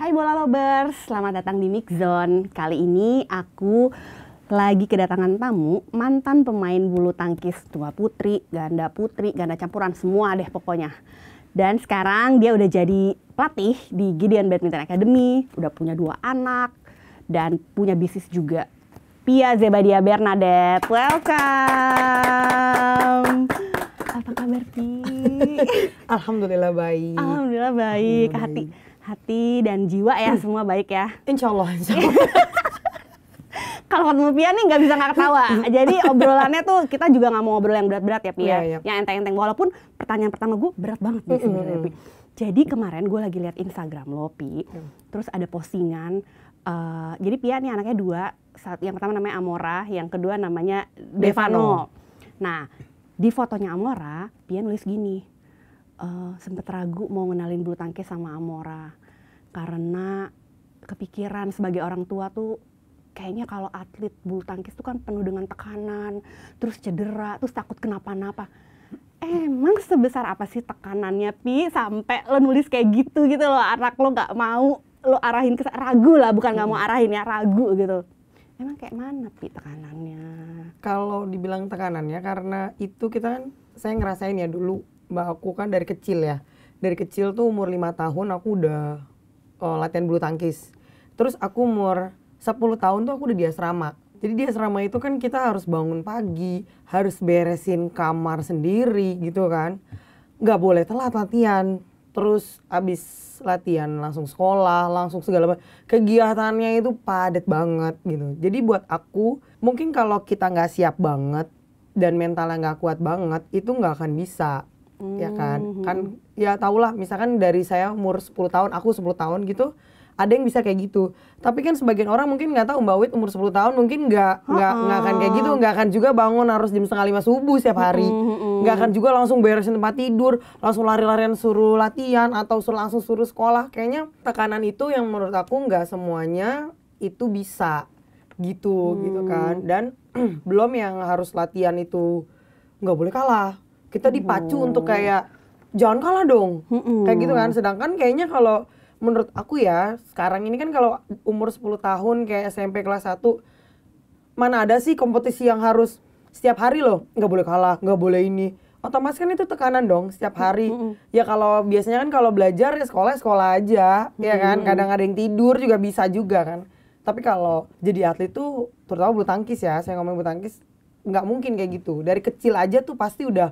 Hai bola lovers, selamat datang di Mix Zone. Kali ini aku lagi kedatangan tamu mantan pemain bulu tangkis tunggal putri, ganda putri, ganda campuran semua deh pokoknya. Dan sekarang dia udah jadi pelatih di Gideon Badminton Academy, udah punya dua anak dan punya bisnis juga. Pia Zebadia Bernadette, welcome. Apa kabar Pi? Alhamdulillah baik. Alhamdulillah baik. Alhamdulillah. Hati hati dan jiwa ya hmm. semua baik ya. Insya Allah. Insya Allah. Kalau ketemu Pia nih nggak bisa nggak ketawa. Jadi obrolannya tuh kita juga nggak mau ngobrol yang berat-berat ya Pia. Yeah, yeah. Yang enteng-enteng. Walaupun pertanyaan pertama gue berat banget nih hmm. sebenarnya. Mm -hmm. Jadi kemarin gue lagi lihat Instagram lo Pi. Mm. Terus ada postingan. Uh, jadi Pia nih anaknya dua. Saat yang pertama namanya Amora, yang kedua namanya Devano. Devano. Nah di fotonya Amora, Pia nulis gini uh, eh, sempat ragu mau ngenalin bulu tangkis sama Amora karena kepikiran sebagai orang tua tuh kayaknya kalau atlet bulu tangkis tuh kan penuh dengan tekanan, terus cedera, terus takut kenapa-napa. Emang sebesar apa sih tekanannya Pi sampai lo nulis kayak gitu gitu lo anak lo nggak mau lo arahin ke ragu lah bukan nggak mau hmm. arahin ya ragu gitu. Emang kayak mana Pi tekanannya? Kalau dibilang tekanannya karena itu kita kan saya ngerasain ya dulu mbak aku kan dari kecil ya dari kecil tuh umur lima tahun aku udah uh, latihan bulu tangkis terus aku umur 10 tahun tuh aku udah di asrama jadi di asrama itu kan kita harus bangun pagi harus beresin kamar sendiri gitu kan nggak boleh telat latihan terus abis latihan langsung sekolah langsung segala macam kegiatannya itu padat banget gitu jadi buat aku mungkin kalau kita nggak siap banget dan mentalnya nggak kuat banget itu nggak akan bisa hmm. ya kan hmm. kan ya tahulah misalkan dari saya umur 10 tahun aku 10 tahun gitu ada yang bisa kayak gitu tapi kan sebagian orang mungkin nggak tahu mbak Wit umur 10 tahun mungkin nggak nggak nggak akan kayak gitu nggak akan juga bangun harus jam setengah lima subuh setiap hari nggak akan juga langsung beresin tempat tidur langsung lari-larian suruh latihan atau suruh langsung suruh sekolah kayaknya tekanan itu yang menurut aku nggak semuanya itu bisa gitu, gitu hmm. gitu kan dan belum yang harus latihan itu nggak boleh kalah kita dipacu hmm. untuk kayak jangan kalah dong hmm. kayak gitu kan sedangkan kayaknya kalau menurut aku ya sekarang ini kan kalau umur 10 tahun kayak SMP kelas 1 mana ada sih kompetisi yang harus setiap hari loh nggak boleh kalah nggak boleh ini otomatis kan itu tekanan dong setiap hari -hmm. hmm. ya kalau biasanya kan kalau belajar ya sekolah sekolah aja -hmm. ya kan hmm. kadang ada yang tidur juga bisa juga kan tapi kalau jadi atlet tuh terutama bulu tangkis ya saya ngomong bulu tangkis nggak mungkin kayak gitu dari kecil aja tuh pasti udah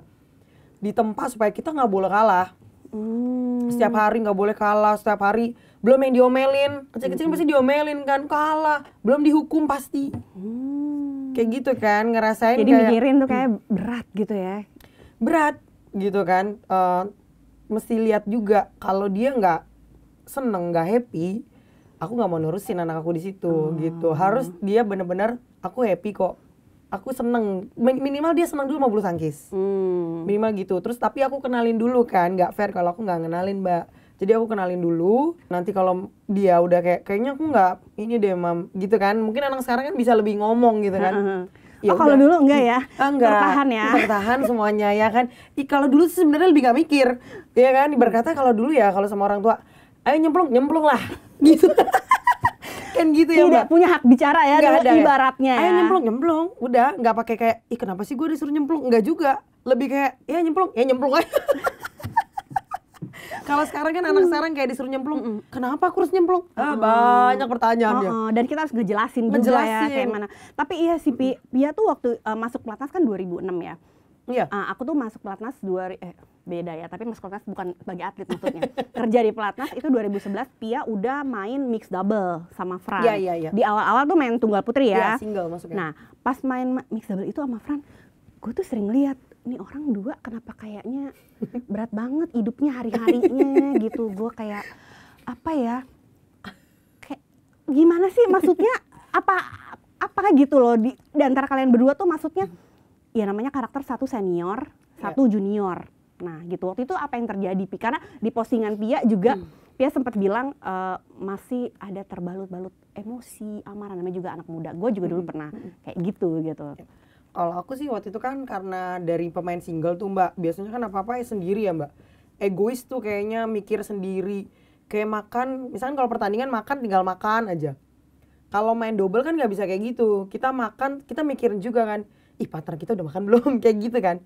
di tempat supaya kita nggak boleh kalah. Hmm. Setiap hari nggak boleh kalah, setiap hari belum yang diomelin, kecil-kecil hmm. pasti diomelin kan, kalah, belum dihukum pasti. Hmm. Kayak gitu kan, ngerasain Jadi kayak, mikirin tuh kayak berat gitu ya. Berat gitu kan. Uh, mesti lihat juga kalau dia nggak seneng, nggak happy, aku nggak mau nurusin anak aku di situ hmm. gitu. Harus dia bener-bener aku happy kok aku seneng minimal dia seneng dulu mau bulu tangkis hmm. minimal gitu terus tapi aku kenalin dulu kan nggak fair kalau aku nggak kenalin mbak jadi aku kenalin dulu nanti kalau dia udah kayak kayaknya aku nggak ini deh mam gitu kan mungkin anak sekarang kan bisa lebih ngomong gitu kan Ya oh kalau dulu enggak ya? Enggak. Ah, bertahan ya. bertahan semuanya ya kan. I, kalau dulu sebenarnya lebih gak mikir. Ya kan? Berkata kalau dulu ya kalau sama orang tua, ayo nyemplung, nyemplung lah. Gitu kan gitu ya tidak punya hak bicara ya nggak ada ya? ibaratnya ya. ayo nyemplung nyemplung udah nggak pakai kayak ih kenapa sih gue disuruh nyemplung nggak juga lebih kayak ya nyemplung ya nyemplung aja Kalau sekarang kan anak hmm. sekarang kayak disuruh nyemplung, hmm. kenapa aku harus nyemplung? Ah, hmm. banyak pertanyaan oh, dan kita harus ngejelasin, ngejelasin ya kayak mana. Tapi iya si Pia, Pia tuh waktu uh, masuk pelatnas kan 2006 ya. Yeah. Iya. Uh, aku tuh masuk pelatnas dua eh beda ya, tapi masuk pelatnas bukan sebagai atlet maksudnya. Kerja di pelatnas itu 2011 Pia udah main mix double sama Fran. yeah, yeah, yeah. Di awal-awal tuh main tunggal putri ya. yeah, single maksudnya. Nah, pas main mix double itu sama Fran, gue tuh sering lihat ini orang dua kenapa kayaknya berat banget hidupnya hari-harinya gitu. Gue kayak apa ya? Kayak gimana sih maksudnya apa apa gitu loh di, di antara kalian berdua tuh maksudnya ya namanya karakter satu senior, ya. satu yeah. junior. Nah, gitu. Waktu itu apa yang terjadi? Pi? Karena di postingan Pia juga hmm. Pia sempat bilang e, masih ada terbalut-balut emosi, amarah namanya juga anak muda. Gue juga dulu hmm. pernah hmm. kayak gitu gitu. Ya. Kalau aku sih waktu itu kan karena dari pemain single tuh Mbak, biasanya kan apa-apa ya sendiri ya Mbak. Egois tuh kayaknya mikir sendiri. Kayak makan, misalkan kalau pertandingan makan tinggal makan aja. Kalau main double kan nggak bisa kayak gitu. Kita makan, kita mikirin juga kan ih partner kita udah makan belum kayak gitu kan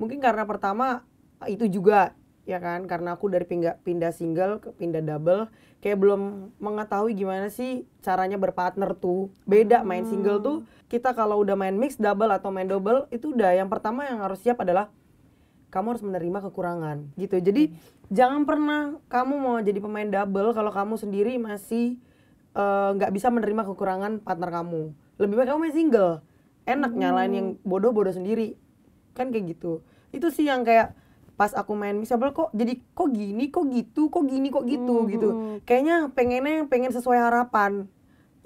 mungkin karena pertama ah, itu juga ya kan karena aku dari pindah pindah single ke pindah double kayak belum mengetahui gimana sih caranya berpartner tuh beda hmm. main single tuh kita kalau udah main mix double atau main double itu udah yang pertama yang harus siap adalah kamu harus menerima kekurangan gitu jadi hmm. jangan pernah kamu mau jadi pemain double kalau kamu sendiri masih eh, nggak uh, bisa menerima kekurangan partner kamu lebih baik kamu main single enak hmm. nyalain yang bodoh-bodoh sendiri kan kayak gitu itu sih yang kayak pas aku main misalnya kok jadi kok gini kok gitu kok gini kok gitu hmm. gitu hmm. kayaknya pengennya yang pengen sesuai harapan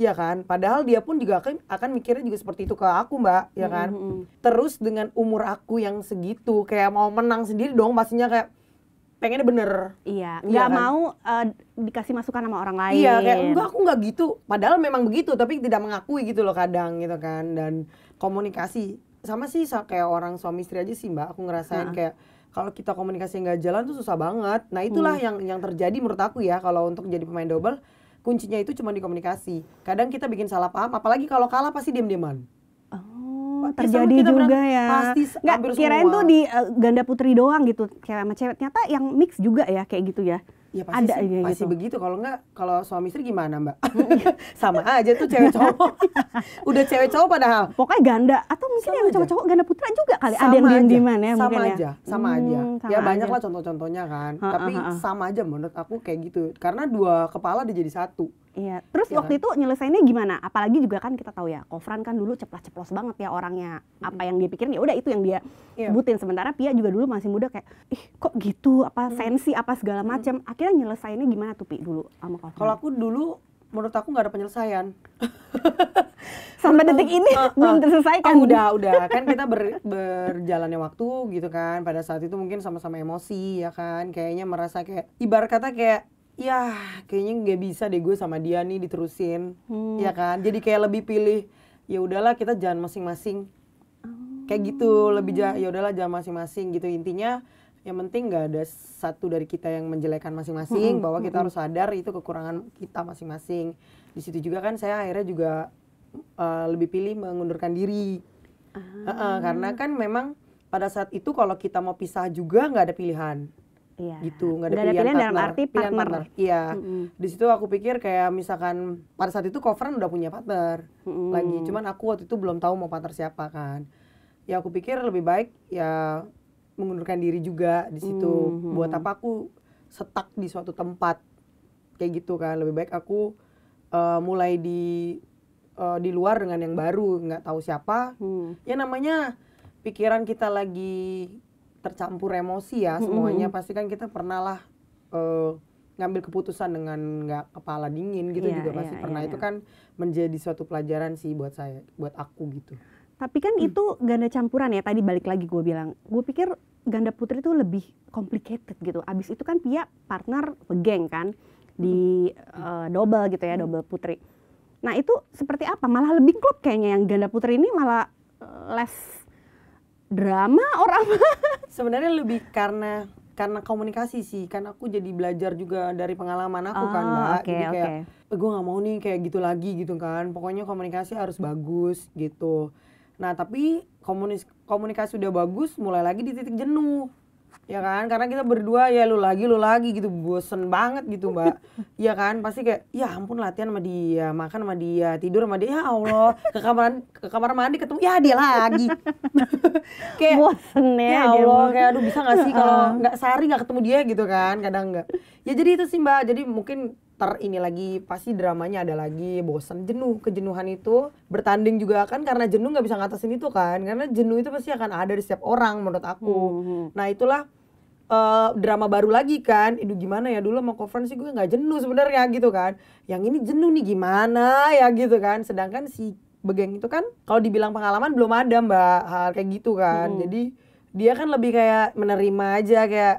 ya kan padahal dia pun juga akan akan mikirnya juga seperti itu ke aku mbak ya kan hmm, hmm. terus dengan umur aku yang segitu kayak mau menang sendiri dong pastinya kayak pengennya bener iya nggak iya ya kan? mau uh, dikasih masukan sama orang lain iya kayak enggak aku nggak gitu padahal memang begitu tapi tidak mengakui gitu loh kadang gitu kan dan komunikasi sama sih kayak orang suami istri aja sih mbak aku ngerasain nah. kayak kalau kita komunikasi nggak jalan tuh susah banget nah itulah hmm. yang yang terjadi menurut aku ya kalau untuk jadi pemain double kuncinya itu cuma di komunikasi kadang kita bikin salah paham apalagi kalau kalah pasti diam dieman Oh, terjadi kita juga ya. Pasti Nggak, kirain semua. tuh di uh, ganda putri doang gitu, kayak sama cewek. Ternyata yang mix juga ya kayak gitu ya. Ya pasti ada sih, ya, pasti gitu. begitu. Kalau enggak, kalau suami istri gimana mbak? Sama aja tuh cewek cowok. Udah cewek cowok padahal. Pokoknya ganda. Atau mungkin sama yang cowok-cowok ganda putra juga kali. Sama ada yang diem-dieman ya sama mungkin ya. aja. ya. Sama hmm, aja, sama ya, aja. banyak lah contoh-contohnya kan. Ha, Tapi ha, ha. sama aja menurut aku kayak gitu. Karena dua kepala dia jadi satu. Iya. Terus ya waktu kan? itu nyelesainnya gimana? Apalagi juga kan kita tahu ya, Kofran kan dulu ceplas-ceplos banget ya orangnya. Apa yang dia pikirin ya udah itu yang dia yeah. Iya. butin. Sementara Pia juga dulu masih muda kayak, ih kok gitu? Apa hmm. sensi? Apa segala macam? Hmm kira-kira nyelesainnya gimana tuh Pi dulu sama kosong? Kalau aku dulu menurut aku nggak ada penyelesaian. Sampai detik ini uh, uh. belum terselesaikan. Oh, udah, udah. Kan kita ber, berjalannya waktu gitu kan. Pada saat itu mungkin sama-sama emosi ya kan. Kayaknya merasa kayak ibar kata kayak ya kayaknya nggak bisa deh gue sama dia nih diterusin. Hmm. Ya kan? Jadi kayak lebih pilih ya udahlah kita jangan masing-masing. Kayak gitu, lebih ya udahlah jangan masing-masing gitu intinya yang penting nggak ada satu dari kita yang menjelekan masing-masing mm-hmm. bahwa kita mm-hmm. harus sadar itu kekurangan kita masing-masing di situ juga kan saya akhirnya juga uh, lebih pilih mengundurkan diri -huh. uh, ah. -huh. karena kan memang pada saat itu kalau kita mau pisah juga nggak ada pilihan Iya. gitu nggak ada, ada pilihan, pilihan dalam arti pilihan partner, partner. iya mm-hmm. di situ aku pikir kayak misalkan pada saat itu coveran udah punya partner mm-hmm. lagi cuman aku waktu itu belum tahu mau partner siapa kan ya aku pikir lebih baik ya mengundurkan diri juga di situ. Mm-hmm. Buat hmm. apa aku setak di suatu tempat kayak gitu kan? Lebih baik aku uh, mulai di uh, di luar dengan yang baru, nggak tahu siapa. Mm. Ya namanya pikiran kita lagi tercampur emosi ya hmm, semuanya. Mm-hmm. Pasti kan kita pernah lah uh, ngambil keputusan dengan nggak kepala dingin gitu yeah, juga pasti yeah, pernah yeah, itu iya. kan menjadi suatu pelajaran sih buat saya buat aku gitu tapi kan hmm. itu ganda campuran ya. Tadi balik lagi gue bilang, gue pikir ganda putri itu lebih complicated gitu. Abis itu kan Pia partner pegeng kan di uh, double gitu ya, double putri. Nah itu seperti apa? Malah lebih klop kayaknya yang ganda putri ini malah eh, less drama orang Sebenarnya lebih karena karena komunikasi sih kan aku jadi belajar juga dari pengalaman aku oh, kan ah, mbak okay, jadi kayak okay. Eh, gue nggak mau nih kayak gitu lagi gitu kan pokoknya komunikasi harus bagus gitu Nah, tapi komunis komunikasi udah bagus, mulai lagi di titik jenuh. Ya kan? Karena kita berdua ya lu lagi, lu lagi gitu. Bosen banget gitu, Mbak. ya kan? Pasti kayak ya ampun latihan sama dia, makan sama dia, tidur sama dia. Ya Allah, ke kamar ke kamar mandi ketemu ya dia lagi. kayak bosen ya. Ya Allah, kayak aduh bisa gak sih kalau nggak sehari gak ketemu dia gitu kan? Kadang nggak. Ya jadi itu sih, Mbak. Jadi mungkin ter ini lagi pasti dramanya ada lagi bosan jenuh kejenuhan itu bertanding juga kan karena jenuh nggak bisa ngatasin itu kan karena jenuh itu pasti akan ada di setiap orang menurut aku hmm. hmm. nah itulah uh, drama baru lagi kan itu gimana ya dulu mau konferensi sih gue nggak jenuh sebenarnya gitu kan yang ini jenuh nih gimana ya gitu kan sedangkan si begeng itu kan kalau dibilang pengalaman belum ada mbak hal kayak gitu kan hmm. jadi dia kan lebih kayak menerima aja kayak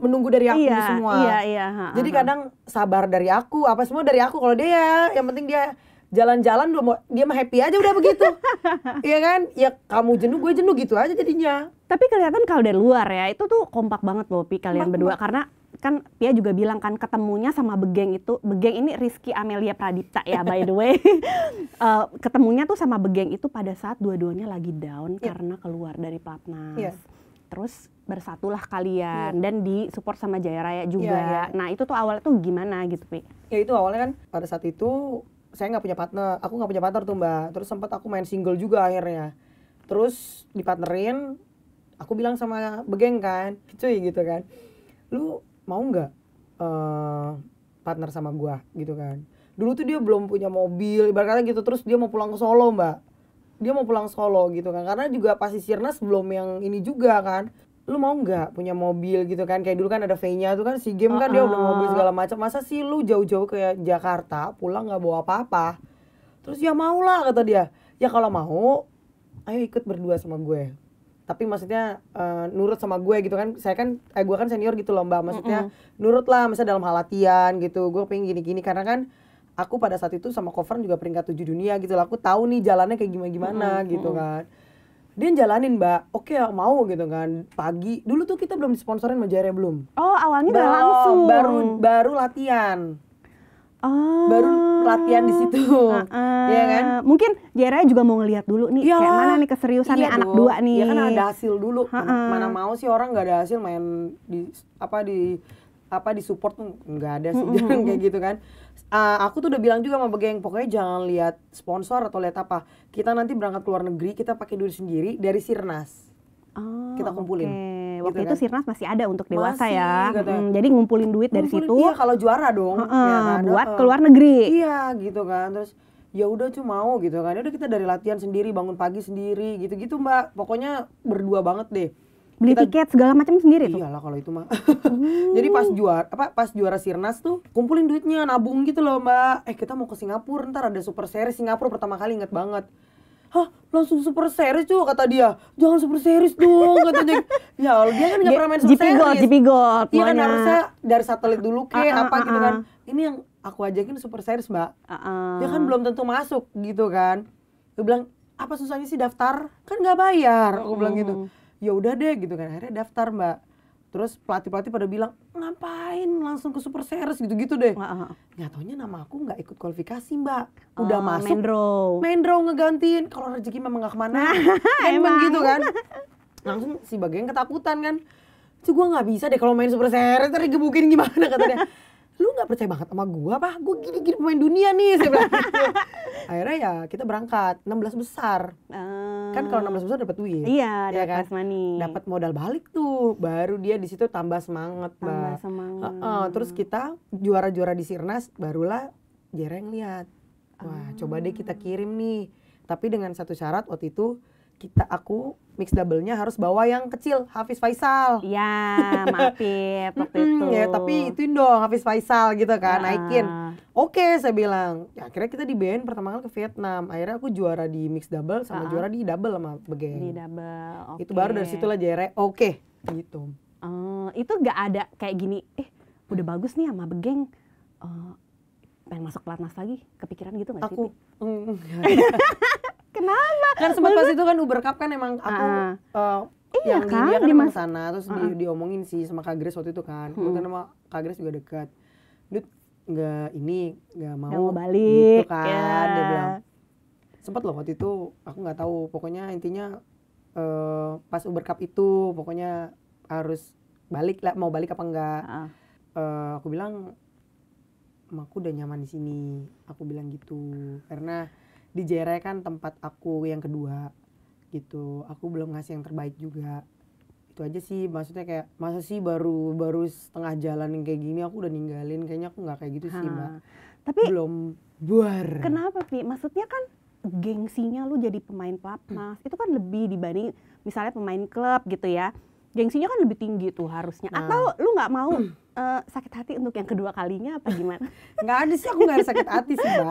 menunggu dari aku iya, semua. Iya, iya. Ha, Jadi kadang sabar dari aku, apa semua dari aku. Kalau dia ya, yang penting dia jalan-jalan dulu mau dia mah happy aja udah begitu. iya kan? Ya kamu jenuh, gue jenuh gitu aja jadinya. Tapi kelihatan kalau dari luar ya, itu tuh kompak banget loh Pi kalian Mbak, berdua karena kan Pia juga bilang kan ketemunya sama Begeng itu Begeng ini Rizky Amelia Pradipta ya by the way uh, ketemunya tuh sama Begeng itu pada saat dua-duanya lagi down yeah. karena keluar dari platnas. Yeah terus bersatulah kalian ya. dan support sama Jaya Raya iya, juga. Ya, ya. Nah itu tuh awalnya tuh gimana gitu Pi? Ya itu awalnya kan pada saat itu saya nggak punya partner, aku nggak punya partner tuh mbak. Terus sempat aku main single juga akhirnya. Terus dipartnerin, aku bilang sama begeng kan, cuy gitu kan, lu mau nggak uh, partner sama gua gitu kan? Dulu tuh dia belum punya mobil, ibaratnya gitu. Terus dia mau pulang ke Solo mbak dia mau pulang Solo gitu kan karena juga pasti Sirnas belum yang ini juga kan lu mau nggak punya mobil gitu kan kayak dulu kan ada V-nya tuh kan si game kan uh -uh. dia udah mobil segala macam masa sih lu jauh-jauh ke Jakarta pulang nggak bawa apa-apa terus ya mau lah kata dia ya kalau mau ayo ikut berdua sama gue tapi maksudnya uh, nurut sama gue gitu kan saya kan eh, gue kan senior gitu loh mbak maksudnya uh-uh. nurut lah misalnya dalam hal latihan gitu gue pengen gini-gini karena kan aku pada saat itu sama Coveran juga peringkat tujuh dunia gitu lah. Aku tahu nih jalannya kayak gimana gimana mm -hmm. gitu hmm. kan. Dia jalanin mbak, oke okay, mau gitu kan. Pagi, dulu tuh kita belum disponsorin sama Jaya e belum. Oh awalnya udah langsung. Baru baru latihan. Oh. Baru latihan di situ. Uh, uh, ya kan? Mungkin Jera juga mau ngelihat dulu nih ya. kayak mana nih keseriusannya iya anak dua nih. Iya kan ada hasil dulu. Uh, uh. Mana mau sih orang nggak ada hasil main di apa di apa di support tuh nggak ada sih uh, uh. kayak gitu kan uh, aku tuh udah bilang juga sama Begeng pokoknya jangan lihat sponsor atau lihat apa kita nanti berangkat ke luar negeri kita pakai duit sendiri dari Sirnas oh, kita kumpulin okay. Gitu waktu gitu itu kan. Sirnas masih ada untuk dewasa masih, ya gitu. hmm, jadi ngumpulin duit ngumpulin, dari situ iya kalau juara dong uh, ya, kan? buat uh, ke luar negeri iya gitu kan terus ya udah cuma mau gitu kan ya udah kita dari latihan sendiri bangun pagi sendiri gitu-gitu mbak pokoknya berdua banget deh beli kita, tiket segala macam sendiri iyalah, tuh. Iyalah kalau itu mah. Hmm. Jadi pas juara apa pas juara Sirnas tuh kumpulin duitnya, nabung gitu loh, Mbak. Eh, kita mau ke Singapura, ntar ada super series Singapura pertama kali inget banget. Hah, langsung super series tuh kata dia. Jangan super series dong katanya. ya, dia kan nggak pernah main super series. Gold, GP Iya kan harusnya dari satelit dulu ke uh, apa uh, uh. gitu kan. Ini yang aku ajakin super series, Mbak. Uh, uh. Dia kan belum tentu masuk gitu kan. Gue bilang, "Apa susahnya sih daftar? Kan nggak bayar." Aku bilang uh. gitu oh ya udah deh gitu kan akhirnya daftar mbak terus pelatih pelatih pada bilang ngapain langsung ke super series gitu gitu deh nggak taunya nama aku nggak ikut kualifikasi mbak udah oh, masuk Mendro Mendro ngegantiin kalau rezeki memang nggak kemana nah, emang gitu kan langsung si bagian ketakutan kan itu gue nggak bisa deh kalau main super series tadi gebukin gimana kata dia lu nggak percaya banget sama gua apa gua gini-gini pemain dunia nih saya bilang gitu. akhirnya ya kita berangkat 16 besar uh, kan kalau 16 besar dapat duit iya ya dapat kan? dapat modal balik tuh baru dia di situ tambah semangat tambah bah. semangat uh, uh, terus kita juara-juara di sirnas barulah Jereng lihat wah uh. coba deh kita kirim nih tapi dengan satu syarat waktu itu kita aku mix double-nya harus bawa yang kecil Hafiz Faisal. Iya, maafin waktu itu. Ya, tapi ituin dong Hafiz Faisal gitu kan, iya. naikin. Oke, okay, saya bilang. Ya, akhirnya kita di band pertama kali ke Vietnam. Akhirnya aku juara di mix double sama uh. juara di double sama Begeng. Di double. Okay. Itu baru dari situlah jere. Oke, okay, gitu. Uh, itu gak ada kayak gini, eh udah bagus nih sama Begeng. Uh, eh, pengen masuk pelatnas lagi kepikiran gitu nggak sih? Aku mm, kenapa? kan sempat pas itu kan Uber Cup kan emang aku uh, uh, iya yang kan, dia kan di mas- sana terus uh, di, diomongin sih sama Kak Grace waktu itu kan. Hmm. kan sama Kak Grace juga dekat. Dut nggak ini nggak mau, mau balik gitu kan yeah. dia bilang sempat loh waktu itu aku nggak tahu pokoknya intinya uh, pas Uber Cup itu pokoknya harus balik lah mau balik apa enggak uh. Uh, eh, aku bilang aku udah nyaman di sini aku bilang gitu karena di Jaya kan tempat aku yang kedua gitu aku belum ngasih yang terbaik juga itu aja sih maksudnya kayak masa sih baru baru setengah jalan kayak gini aku udah ninggalin kayaknya aku nggak kayak gitu ha. sih mbak tapi belum buar kenapa pi maksudnya kan gengsinya lu jadi pemain pelatnas hmm. itu kan lebih dibanding misalnya pemain klub gitu ya gengsinya kan lebih tinggi tuh harusnya nah. atau lu nggak mau Uh, sakit hati untuk yang kedua kalinya apa gimana? nggak ada sih, aku nggak ada sakit hati sih mbak.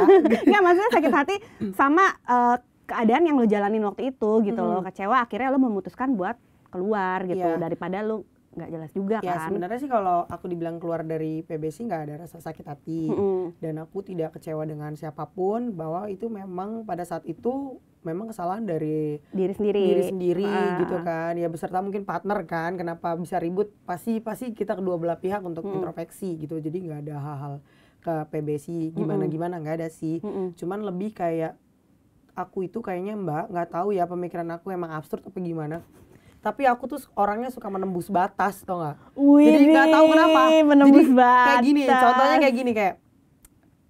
nggak maksudnya sakit hati sama uh, keadaan yang lo jalanin waktu itu gitu -hmm. loh kecewa akhirnya lo memutuskan buat keluar gitu yeah. daripada lo nggak jelas juga ya, kan. Ya sebenarnya sih kalau aku dibilang keluar dari PBC nggak ada rasa sakit hati mm -hmm. dan aku tidak kecewa dengan siapapun bahwa itu memang pada saat itu memang kesalahan dari diri sendiri diri sendiri ah. ah gitu ah. kan ya beserta mungkin partner kan kenapa bisa ribut pasti pasti kita kedua belah pihak untuk mm. introspeksi gitu jadi nggak ada hal-hal ke PBC gimana mm -hmm. gimana nggak ada sih mm -hmm. cuman lebih kayak aku itu kayaknya mbak nggak tahu ya pemikiran aku emang absurd apa gimana tapi aku tuh orangnya suka menembus batas tau gak? nggak jadi nggak tahu kenapa menembus jadi, batas kayak gini contohnya kayak gini kayak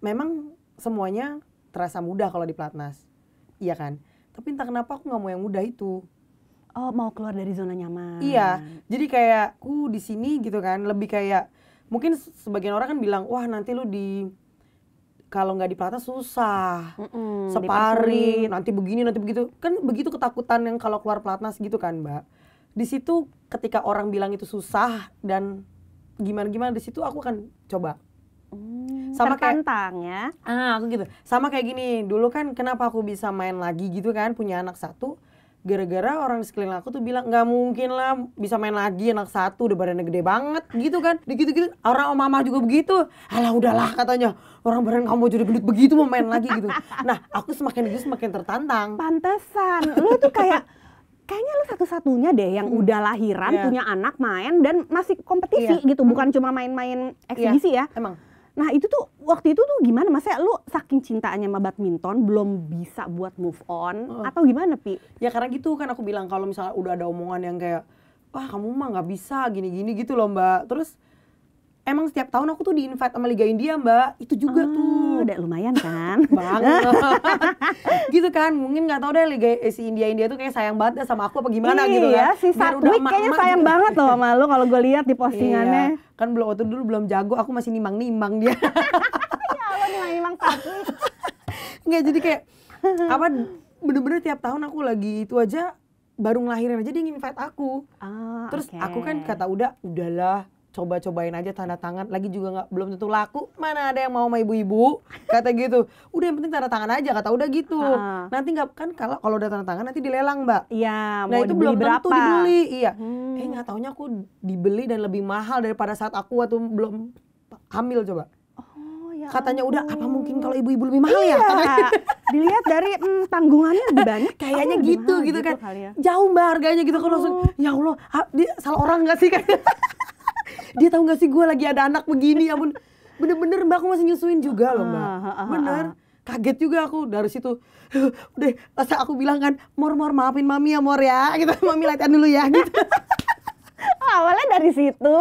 memang semuanya terasa mudah kalau di platnas iya kan tapi entah kenapa aku nggak mau yang mudah itu oh mau keluar dari zona nyaman iya jadi kayak aku di sini gitu kan lebih kayak mungkin sebagian orang kan bilang wah nanti lu di kalau nggak di platnas susah mm -mm, separi nanti begini nanti begitu kan begitu ketakutan yang kalau keluar platnas gitu kan mbak di situ ketika orang bilang itu susah dan gimana gimana di situ aku akan coba hmm, sama tantang ya ah aku gitu sama kayak gini dulu kan kenapa aku bisa main lagi gitu kan punya anak satu gara-gara orang di sekeliling aku tuh bilang nggak mungkin lah bisa main lagi anak satu udah badannya gede banget gitu kan gitu-gitu orang mama juga begitu alah udahlah katanya orang badan kamu jadi gendut begitu mau main lagi gitu nah aku semakin gitu semakin tertantang pantesan lu tuh kayak kayaknya lo satu-satunya deh yang hmm. udah lahiran yeah. punya anak main dan masih kompetisi yeah. gitu bukan hmm. cuma main-main iya, eksibisi yeah. ya emang nah itu tuh waktu itu tuh gimana mas ya lu saking cintanya sama badminton belum bisa buat move on hmm. atau gimana pi ya karena gitu kan aku bilang kalau misalnya udah ada omongan yang kayak wah kamu mah nggak bisa gini-gini gitu loh mbak terus emang setiap tahun aku tuh di invite sama Liga India mbak itu juga oh, tuh udah lumayan kan banget gitu kan mungkin gak tau deh Liga eh, si India India tuh kayak sayang banget sama aku apa gimana gitu iya, kan. gitu kan si Satwik kayaknya sayang banget loh sama lu kalau gue lihat di iya, postingannya iya. kan belum waktu dulu belum jago aku masih nimbang-nimbang dia ya Allah nimang nimang Satwik nggak jadi kayak apa bener-bener tiap tahun aku lagi itu aja baru ngelahirin aja dia nginvite aku oh, terus okay. aku kan kata udah udahlah coba-cobain aja tanda tangan lagi juga nggak belum tentu laku mana ada yang mau sama ibu-ibu kata gitu udah yang penting tanda tangan aja kata udah gitu ha. nanti nggak kan kalau kalau udah tanda tangan nanti dilelang mbak iya nah itu belum berapa? tentu dibeli iya hmm. eh nggak taunya aku dibeli dan lebih mahal daripada saat aku waktu belum hamil coba oh, ya katanya udah apa mungkin kalau ibu-ibu lebih mahal ya? iya. ya dilihat dari mm, tanggungannya lebih banyak kayaknya oh, gitu gitu, kan gitu ya. jauh mbak harganya gitu kan. oh. kan langsung ya allah ha, ah, dia salah orang nggak sih kan dia tahu gak sih gue lagi ada anak begini ya bener-bener mbak aku masih nyusuin juga loh mbak ah, ah, ah, bener kaget juga aku dari situ udah pas aku bilang kan mor mor maafin mami ya mor ya gitu mami latihan dulu ya gitu awalnya dari situ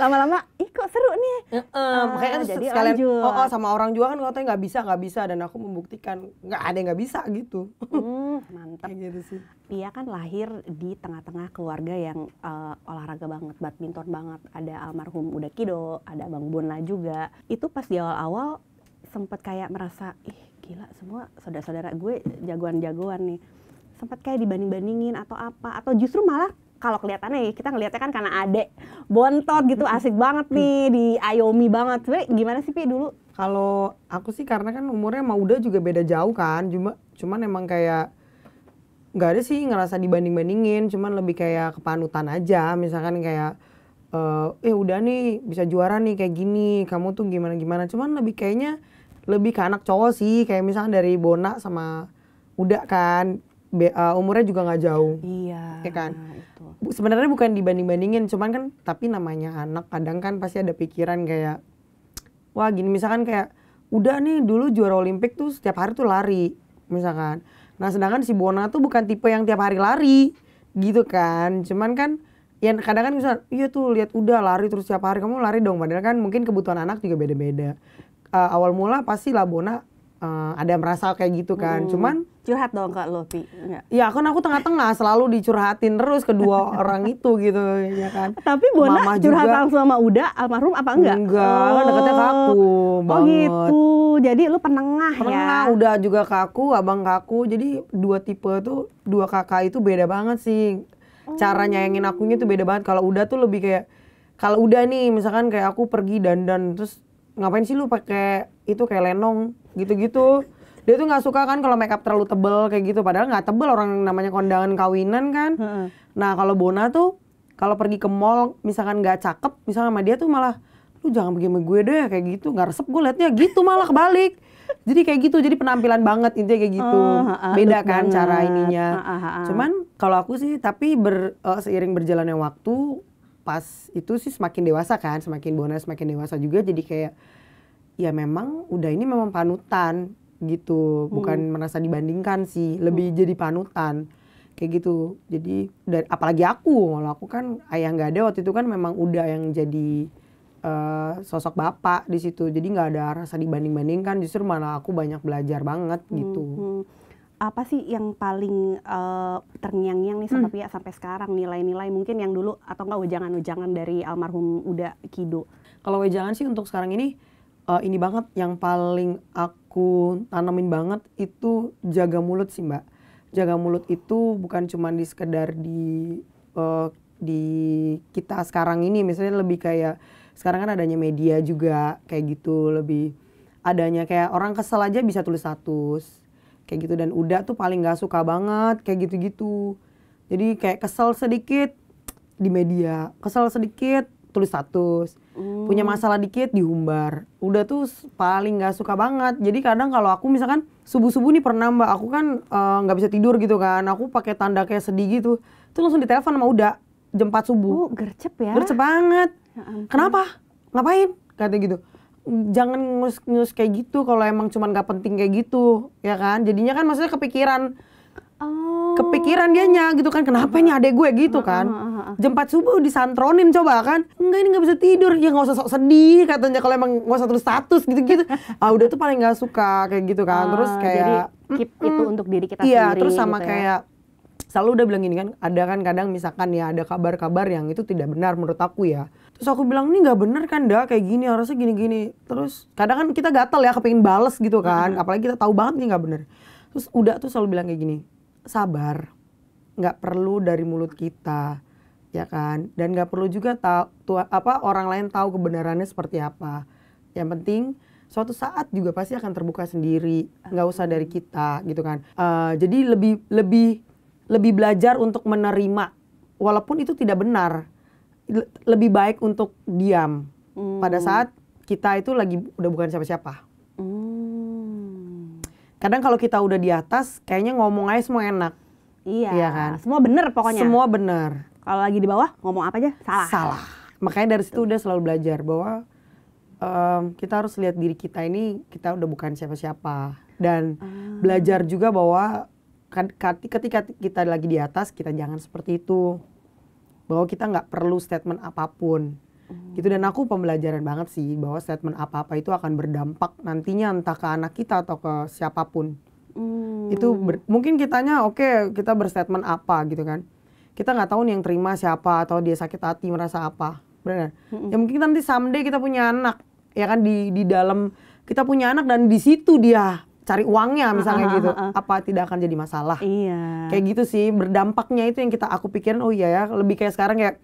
lama-lama ih kok seru nih uh, uh, makanya kan jadi sekalian lanjut. oh, oh sama orang juga kan katanya nggak bisa nggak bisa dan aku membuktikan nggak ada yang nggak bisa gitu hmm, mantap gitu sih Pia kan lahir di tengah-tengah keluarga yang uh, olahraga banget badminton banget ada almarhum Udah Kido ada Bang Bunla juga itu pas di awal-awal sempat kayak merasa ih gila semua saudara-saudara gue jagoan-jagoan nih sempat kayak dibanding-bandingin atau apa atau justru malah kalau kelihatannya ya, kita ngelihatnya kan karena adek bontot gitu asik banget nih di ayomi banget Sebenernya gimana sih Pi dulu kalau aku sih karena kan umurnya mau udah juga beda jauh kan cuma cuman emang kayak nggak ada sih ngerasa dibanding bandingin cuman lebih kayak kepanutan aja misalkan kayak eh, eh udah nih bisa juara nih kayak gini kamu tuh gimana gimana cuman lebih kayaknya lebih ke anak cowok sih kayak misalnya dari Bona sama udah kan Be, uh, umurnya juga nggak jauh iya ya kan sebenarnya bukan dibanding-bandingin cuman kan tapi namanya anak kadang kan pasti ada pikiran kayak wah gini misalkan kayak udah nih dulu juara olimpik tuh setiap hari tuh lari misalkan nah sedangkan si Bona tuh bukan tipe yang tiap hari lari gitu kan cuman kan ya kadang kan misal iya tuh lihat udah lari terus tiap hari kamu lari dong padahal kan mungkin kebutuhan anak juga beda-beda uh, awal mula pasti lah bona uh, ada merasa kayak gitu kan. Hmm. Cuman curhat dong Kak Lopi. Iya, kan aku tengah-tengah selalu dicurhatin terus kedua orang itu gitu ya kan. Tapi Bona Mama curhat juga, langsung sama Uda almarhum apa enggak? Enggak, oh. Kan deketnya ke aku oh, banget. Oh gitu. Jadi lu penengah, ya? penengah ya. Udah juga ke aku, abang ke aku. Jadi dua tipe tuh dua kakak itu beda banget sih. Cara oh. nyayangin akunya tuh beda banget. Kalau Uda tuh lebih kayak kalau udah nih misalkan kayak aku pergi dandan terus ngapain sih lu pakai itu kayak lenong gitu-gitu dia tuh nggak suka kan kalau makeup terlalu tebel kayak gitu padahal nggak tebel orang namanya kondangan kawinan kan nah kalau Bona tuh kalau pergi ke mall misalkan nggak cakep misalnya sama dia tuh malah lu jangan pergi sama gue deh kayak gitu nggak resep gue liatnya gitu malah kebalik jadi kayak gitu jadi penampilan banget intinya kayak gitu oh, beda kan cara ininya cuman kalau aku sih tapi ber, uh, seiring berjalannya waktu pas itu sih semakin dewasa kan semakin Bona semakin dewasa juga jadi kayak ya memang udah ini memang panutan gitu hmm. bukan hmm. merasa dibandingkan sih lebih hmm. jadi panutan kayak gitu jadi dan apalagi aku kalau aku kan ayah nggak ada waktu itu kan memang udah yang jadi uh, sosok bapak di situ jadi nggak ada rasa dibanding bandingkan justru malah aku banyak belajar banget hmm, gitu hmm apa sih yang paling uh, terngiang-ngiang nih sama hmm. ya sampai sekarang nilai-nilai mungkin yang dulu atau enggak wejangan-wejangan dari almarhum Uda Kido? Kalau wejangan sih untuk sekarang ini uh, ini banget yang paling aku tanamin banget itu jaga mulut sih Mbak. Jaga mulut itu bukan cuma di sekedar di uh, di kita sekarang ini misalnya lebih kayak sekarang kan adanya media juga kayak gitu lebih adanya kayak orang kesel aja bisa tulis status kayak gitu dan udah tuh paling gak suka banget kayak gitu-gitu jadi kayak kesel sedikit di media kesel sedikit tulis status mm. punya hmm. masalah dikit diumbar udah tuh paling gak suka banget jadi kadang kalau aku misalkan subuh subuh nih pernah mbak aku kan eh, nggak uh, bisa tidur gitu kan aku pakai tanda kayak sedih gitu tuh langsung ditelepon sama udah jam 4 subuh oh, gercep ya gercep banget ya kenapa ngapain kata gitu jangan ngus-ngus kayak gitu kalau emang cuman gak penting kayak gitu ya kan jadinya kan maksudnya kepikiran Oh. kepikiran dianya gitu kan kenapa ini adek gue gitu kan jemput subuh disantronin coba kan enggak ini nggak bisa tidur ya nggak usah sok sedih katanya kalau emang nggak usah terus status gitu gitu ah udah tuh paling nggak suka kayak gitu kan ah, terus kayak Jadi, keep mm, itu untuk diri kita iya, sendiri terus sama gitu ya. kayak ya selalu udah bilang gini kan ada kan kadang misalkan ya ada kabar-kabar yang itu tidak benar menurut aku ya terus aku bilang ini nggak bener kan dah kayak gini harusnya gini-gini terus kadang kan kita gatel ya kepingin bales gitu kan apalagi kita tahu banget ini nggak bener terus udah tuh selalu bilang kayak gini sabar nggak perlu dari mulut kita ya kan dan nggak perlu juga tahu tua, apa orang lain tahu kebenarannya seperti apa yang penting suatu saat juga pasti akan terbuka sendiri nggak usah dari kita gitu kan uh, jadi lebih lebih lebih belajar untuk menerima walaupun itu tidak benar lebih baik untuk diam hmm. pada saat kita itu lagi udah bukan siapa-siapa. Hmm. Kadang kalau kita udah di atas, kayaknya ngomong aja semua enak. Iya, iya kan? Semua bener pokoknya. Semua bener. Kalau lagi di bawah, ngomong apa aja salah. Salah. Makanya dari situ udah selalu belajar bahwa um, kita harus lihat diri kita ini kita udah bukan siapa-siapa dan hmm. belajar juga bahwa kan, ketika kita lagi di atas kita jangan seperti itu bahwa kita nggak perlu statement apapun hmm. gitu dan aku pembelajaran banget sih bahwa statement apa-apa itu akan berdampak nantinya entah ke anak kita atau ke siapapun hmm. itu ber, mungkin kitanya oke okay, kita berstatement apa gitu kan kita nggak tahu nih yang terima siapa atau dia sakit hati merasa apa benar hmm. ya mungkin nanti someday kita punya anak ya kan di di dalam kita punya anak dan di situ dia cari uangnya misalnya gitu apa tidak akan jadi masalah iya kayak gitu sih berdampaknya itu yang kita aku pikirin oh iya ya lebih kayak sekarang kayak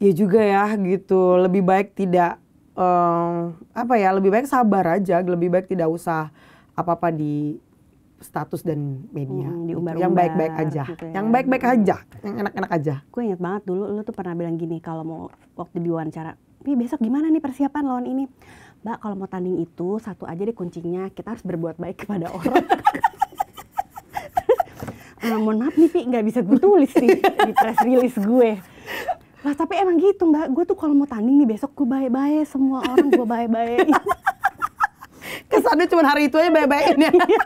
ya juga ya gitu lebih baik tidak um, apa ya lebih baik sabar aja lebih baik tidak usah apa apa di status dan media hmm, gitu. diumbar yang baik-baik aja gitu ya. yang baik-baik hmm. aja yang enak-enak aja gue inget banget dulu lu tuh pernah bilang gini kalau mau waktu diwawancara Pi besok gimana nih persiapan lawan ini Mbak kalau mau tanding itu satu aja deh kuncinya kita harus berbuat baik kepada orang. Terus, ah, mohon maaf nih Pi, nggak bisa gue tulis nih di press release gue. Lah tapi emang gitu mbak, gue tuh kalau mau tanding nih besok gue bye-bye semua orang gue bye-bye. Kesannya cuma hari itu aja bye-bye ya. Iya.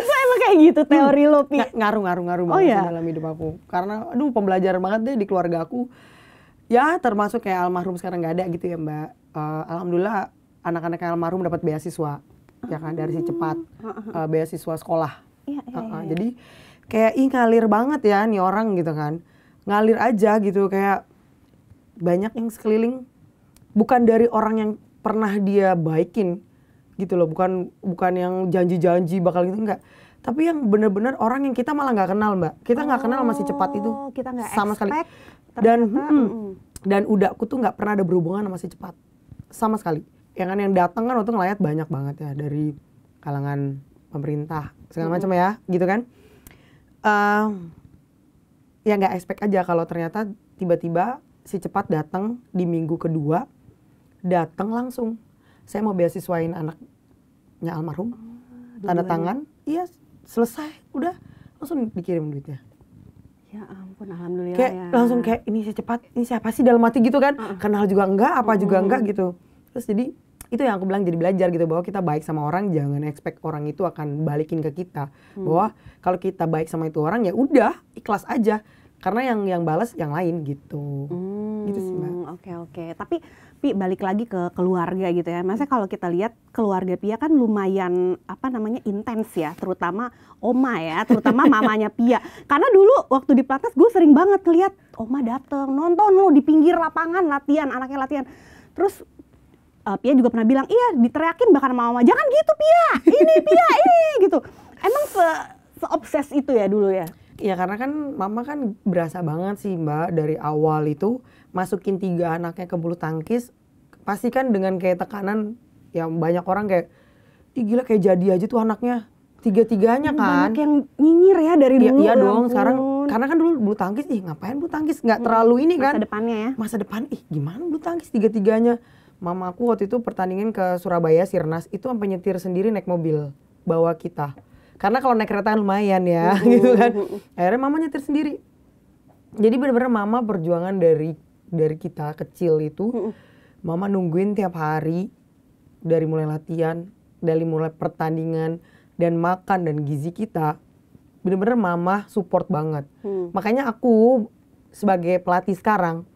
itu emang kayak gitu teori hmm. lo Pi. Ngaruh ngaruh ngaruh oh, banget oh, dalam hidup aku. Karena aduh pembelajaran banget deh di keluarga aku. Ya termasuk kayak almarhum sekarang nggak ada gitu ya mbak. Uh, Alhamdulillah anak-anak yang almarhum dapat beasiswa ya kan dari si cepat uh, beasiswa sekolah iya, iya, uh, uh, iya. jadi kayak ih ngalir banget ya nih orang gitu kan ngalir aja gitu kayak banyak yang sekeliling bukan dari orang yang pernah dia baikin gitu loh bukan bukan yang janji-janji bakal gitu enggak tapi yang bener-bener orang yang kita malah nggak kenal mbak kita nggak oh, kenal masih cepat itu oh, kita gak sama expect, sekali dan ternyata, hmm, mm. dan udah aku tuh nggak pernah ada berhubungan sama cepat sama sekali ya kan yang datang kan waktu ngelayat banyak banget ya dari kalangan pemerintah segala macam ya mm-hmm. gitu kan um, ya nggak expect aja kalau ternyata tiba-tiba si cepat datang di minggu kedua datang langsung saya mau beasiswain anaknya almarhum oh, tanda tangan iya selesai udah langsung dikirim duitnya ya ampun alhamdulillah kayak ya. langsung kayak ini si cepat ini siapa sih dalam hati gitu kan uh -uh. kenal juga enggak apa juga enggak gitu terus jadi itu yang aku bilang jadi belajar gitu bahwa kita baik sama orang jangan expect orang itu akan balikin ke kita hmm. bahwa kalau kita baik sama itu orang ya udah ikhlas aja karena yang yang balas yang lain gitu hmm, gitu sih mbak oke okay, oke okay. tapi pi balik lagi ke keluarga gitu ya maksudnya kalau kita lihat keluarga pia kan lumayan apa namanya intens ya terutama oma ya terutama mamanya pia karena dulu waktu di platnas gue sering banget lihat oma dateng nonton lo di pinggir lapangan latihan anaknya latihan terus uh, Pia juga pernah bilang iya diteriakin bahkan mama jangan gitu Pia ini Pia ini gitu emang se seobses itu ya dulu ya Iya karena kan mama kan berasa banget sih mbak dari awal itu masukin tiga anaknya ke bulu tangkis pasti kan dengan kayak tekanan yang banyak orang kayak Ih, gila kayak jadi aja tuh anaknya tiga-tiganya kan banyak yang nyinyir ya dari iya, dulu iya ya, iya dong ya sekarang karena kan dulu bulu tangkis ih ngapain bulu tangkis nggak hmm, terlalu ini kan masa depannya ya masa depan ih gimana bulu tangkis tiga-tiganya Mama aku waktu itu pertandingan ke Surabaya Sirnas itu sampai nyetir sendiri naik mobil bawa kita karena kalau naik kereta kan lumayan ya uhuh. gitu kan akhirnya mama nyetir sendiri jadi benar-benar mama perjuangan dari dari kita kecil itu mama nungguin tiap hari dari mulai latihan dari mulai pertandingan dan makan dan gizi kita bener-bener mama support banget hmm. makanya aku sebagai pelatih sekarang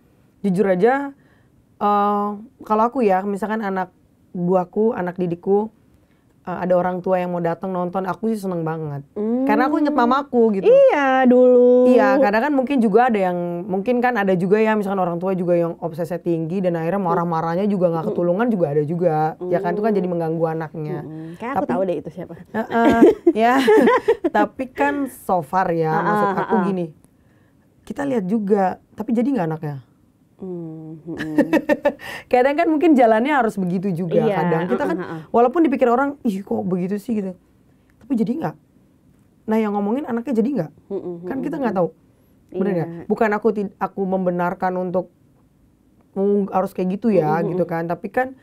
jujur aja uh, kalau aku ya misalkan anak buahku anak didikku uh, ada orang tua yang mau datang nonton aku sih seneng banget Mm. karena aku inget mamaku gitu iya dulu iya karena kan mungkin juga ada yang mungkin kan ada juga ya misalkan orang tua juga yang obsesnya tinggi dan akhirnya hmm. marah-marahnya juga nggak hmm. ketulungan juga ada juga Mm. ya kan itu kan jadi hmm. mengganggu anaknya Mm. kayak aku tahu deh itu siapa uh, uh, ya tapi kan so far ya maksud ah, ah, aku ah, gini kita lihat juga tapi jadi nggak anaknya Hmm, kadang kan mungkin jalannya harus begitu juga. Iya, kadang kita kan uh-huh. walaupun dipikir orang, ih kok begitu sih gitu, tapi jadi nggak. Nah yang ngomongin anaknya jadi nggak, mm-hmm. kan kita nggak tahu. Bener iya. Bukan aku aku membenarkan untuk harus kayak gitu ya mm-hmm. gitu kan, tapi kan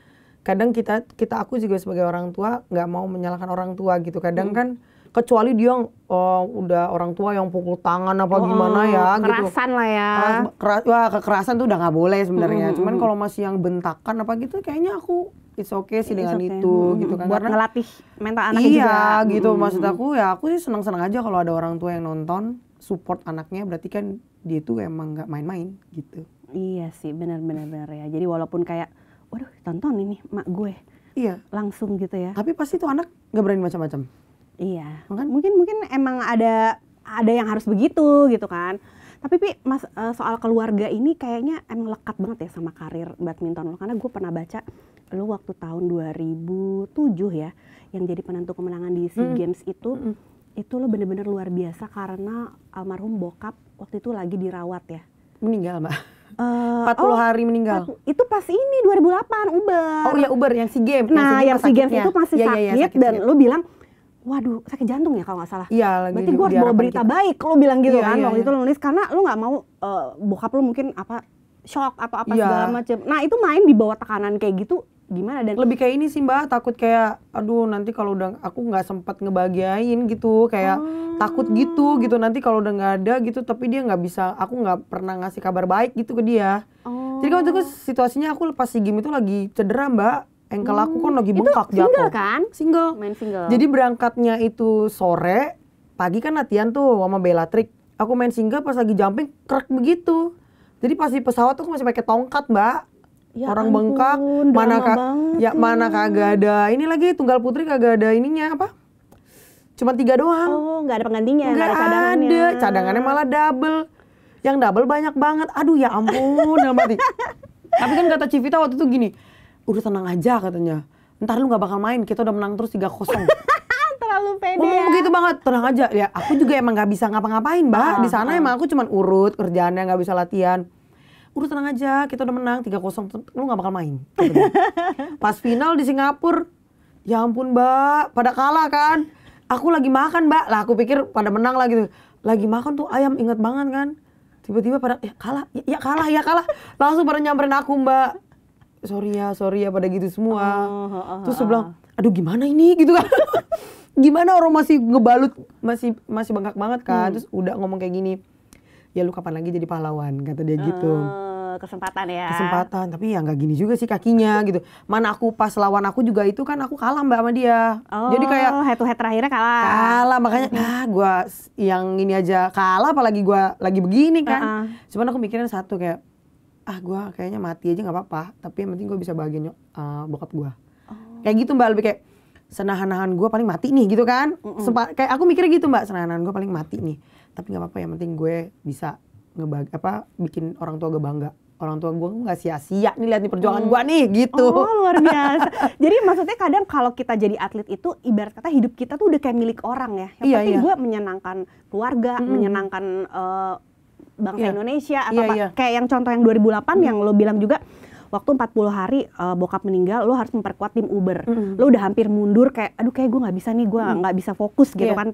kadang kita kita aku juga sebagai orang tua nggak mau menyalahkan orang tua gitu. Kadang mm. kan kecuali dia oh, udah orang tua yang pukul tangan apa oh, gimana ya gitu. kerasan gitu. lah ya keras wah kekerasan tuh udah nggak boleh sebenarnya -hmm. cuman kalau masih yang bentakan apa gitu kayaknya aku it's okay sih it's dengan okay. itu -hmm. gitu kan buat Karena, ngelatih mental anaknya iya, juga iya gitu -hmm. maksud aku ya aku sih senang senang aja kalau ada orang tua yang nonton support anaknya berarti kan dia tuh emang nggak main-main gitu iya sih benar-benar ya jadi walaupun kayak waduh tonton ini mak gue iya langsung gitu ya tapi pasti itu anak nggak berani macam-macam Iya. Mungkin mungkin mungkin emang ada ada yang harus begitu gitu kan. Tapi Pi, mas, eh, soal keluarga ini kayaknya emang lekat banget ya sama karir badminton lo. Karena gue pernah baca lo waktu tahun 2007 ya, yang jadi penentu kemenangan di SEA hmm. Games itu, hmm. itu lo bener-bener luar biasa karena almarhum bokap waktu itu lagi dirawat ya. Meninggal mbak? Eh, uh, 40 oh, hari meninggal. Itu pas ini 2008 Uber. Oh iya Uber yang SEA Games. Nah, yang SEA Games itu masih ya, sakit, ya, ya, sakit dan ya. lo bilang waduh sakit jantung ya kalau nggak salah. Iya lagi. Berarti gue harus bawa berita kita. baik. Lo bilang gitu iya, kan iya, waktu iya. itu lo nulis karena lo nggak mau uh, bokap lo mungkin apa shock atau apa iya. segala macem. Nah itu main di bawah tekanan kayak gitu gimana dan lebih kayak ini sih mbak takut kayak aduh nanti kalau udah aku nggak sempat ngebahagiain gitu kayak hmm. takut gitu gitu nanti kalau udah nggak ada gitu tapi dia nggak bisa aku nggak pernah ngasih kabar baik gitu ke dia oh. jadi waktu itu situasinya aku lepas si game itu lagi cedera mbak engkel hmm. aku kan lagi bengkak itu single kan? Single. Main single. Jadi berangkatnya itu sore, pagi kan latihan tuh sama Bellatrix. Aku main single pas lagi jumping krek begitu. Jadi pas di pesawat tuh aku masih pakai tongkat, Mbak. Ya Orang ampun, bengkak, mana kak, ya mana kagak ada. Ini lagi tunggal putri kagak ada ininya apa? Cuma tiga doang. Oh, nggak ada penggantinya, nggak ada cadangannya. Ada. Cadangannya malah double. Yang double banyak banget. Aduh ya ampun, dalam Tapi kan kata Civita waktu itu gini, udah tenang aja katanya ntar lu gak bakal main kita udah menang terus 3-0 terlalu pede ngomong ya. begitu banget tenang aja ya aku juga emang gak bisa ngapa-ngapain mbak di sana emang aku cuman urut kerjaannya gak bisa latihan udah tenang aja kita udah menang 3-0 lu gak bakal main pas final di Singapura ya ampun mbak pada kalah kan aku lagi makan mbak lah aku pikir pada menang lah gitu lagi makan tuh ayam inget banget kan tiba-tiba pada ya kalah ya, ya kalah ya kalah langsung pada nyamperin aku mbak sorry ya sorry ya pada gitu semua Uh, uh, uh, terus uh, bilang aduh gimana ini gitu kan gimana orang masih ngebalut masih masih bengkak banget kan hmm. terus udah ngomong kayak gini ya lu kapan lagi jadi pahlawan kata dia gitu uh, kesempatan ya kesempatan tapi ya nggak gini juga sih kakinya gitu mana aku pas lawan aku juga itu kan aku kalah mbak sama dia oh, jadi kayak head to head terakhirnya kalah kalah makanya hmm. ah gue yang ini aja kalah apalagi gue lagi begini kan uh -uh. cuman aku mikirin satu kayak ah gue kayaknya mati aja nggak apa-apa tapi yang penting gue bisa bahagiain uh, bokap gue oh. kayak gitu mbak lebih kayak senahan-nahan gue paling mati nih gitu kan mm -mm. kayak aku mikirnya gitu mbak senahan-nahan gue paling mati nih tapi nggak apa-apa yang penting gue bisa ngebag apa bikin orang tua gue bangga orang tua gue nggak sia-sia nih lihat nih perjuangan hmm. gue nih oh. gitu. Oh luar biasa. jadi maksudnya kadang kalau kita jadi atlet itu ibarat kata hidup kita tuh udah kayak milik orang ya. Yang iya, penting iya. gue menyenangkan keluarga, hmm. menyenangkan uh, bangsa yeah. Indonesia atau yeah, apa, yeah. kayak yang contoh yang 2008 mm. yang lo bilang juga waktu 40 hari uh, bokap meninggal lo harus memperkuat tim Uber. Mm. Lo udah hampir mundur kayak aduh kayak gue nggak bisa nih gue hmm. nggak mm. bisa fokus gitu yeah. kan.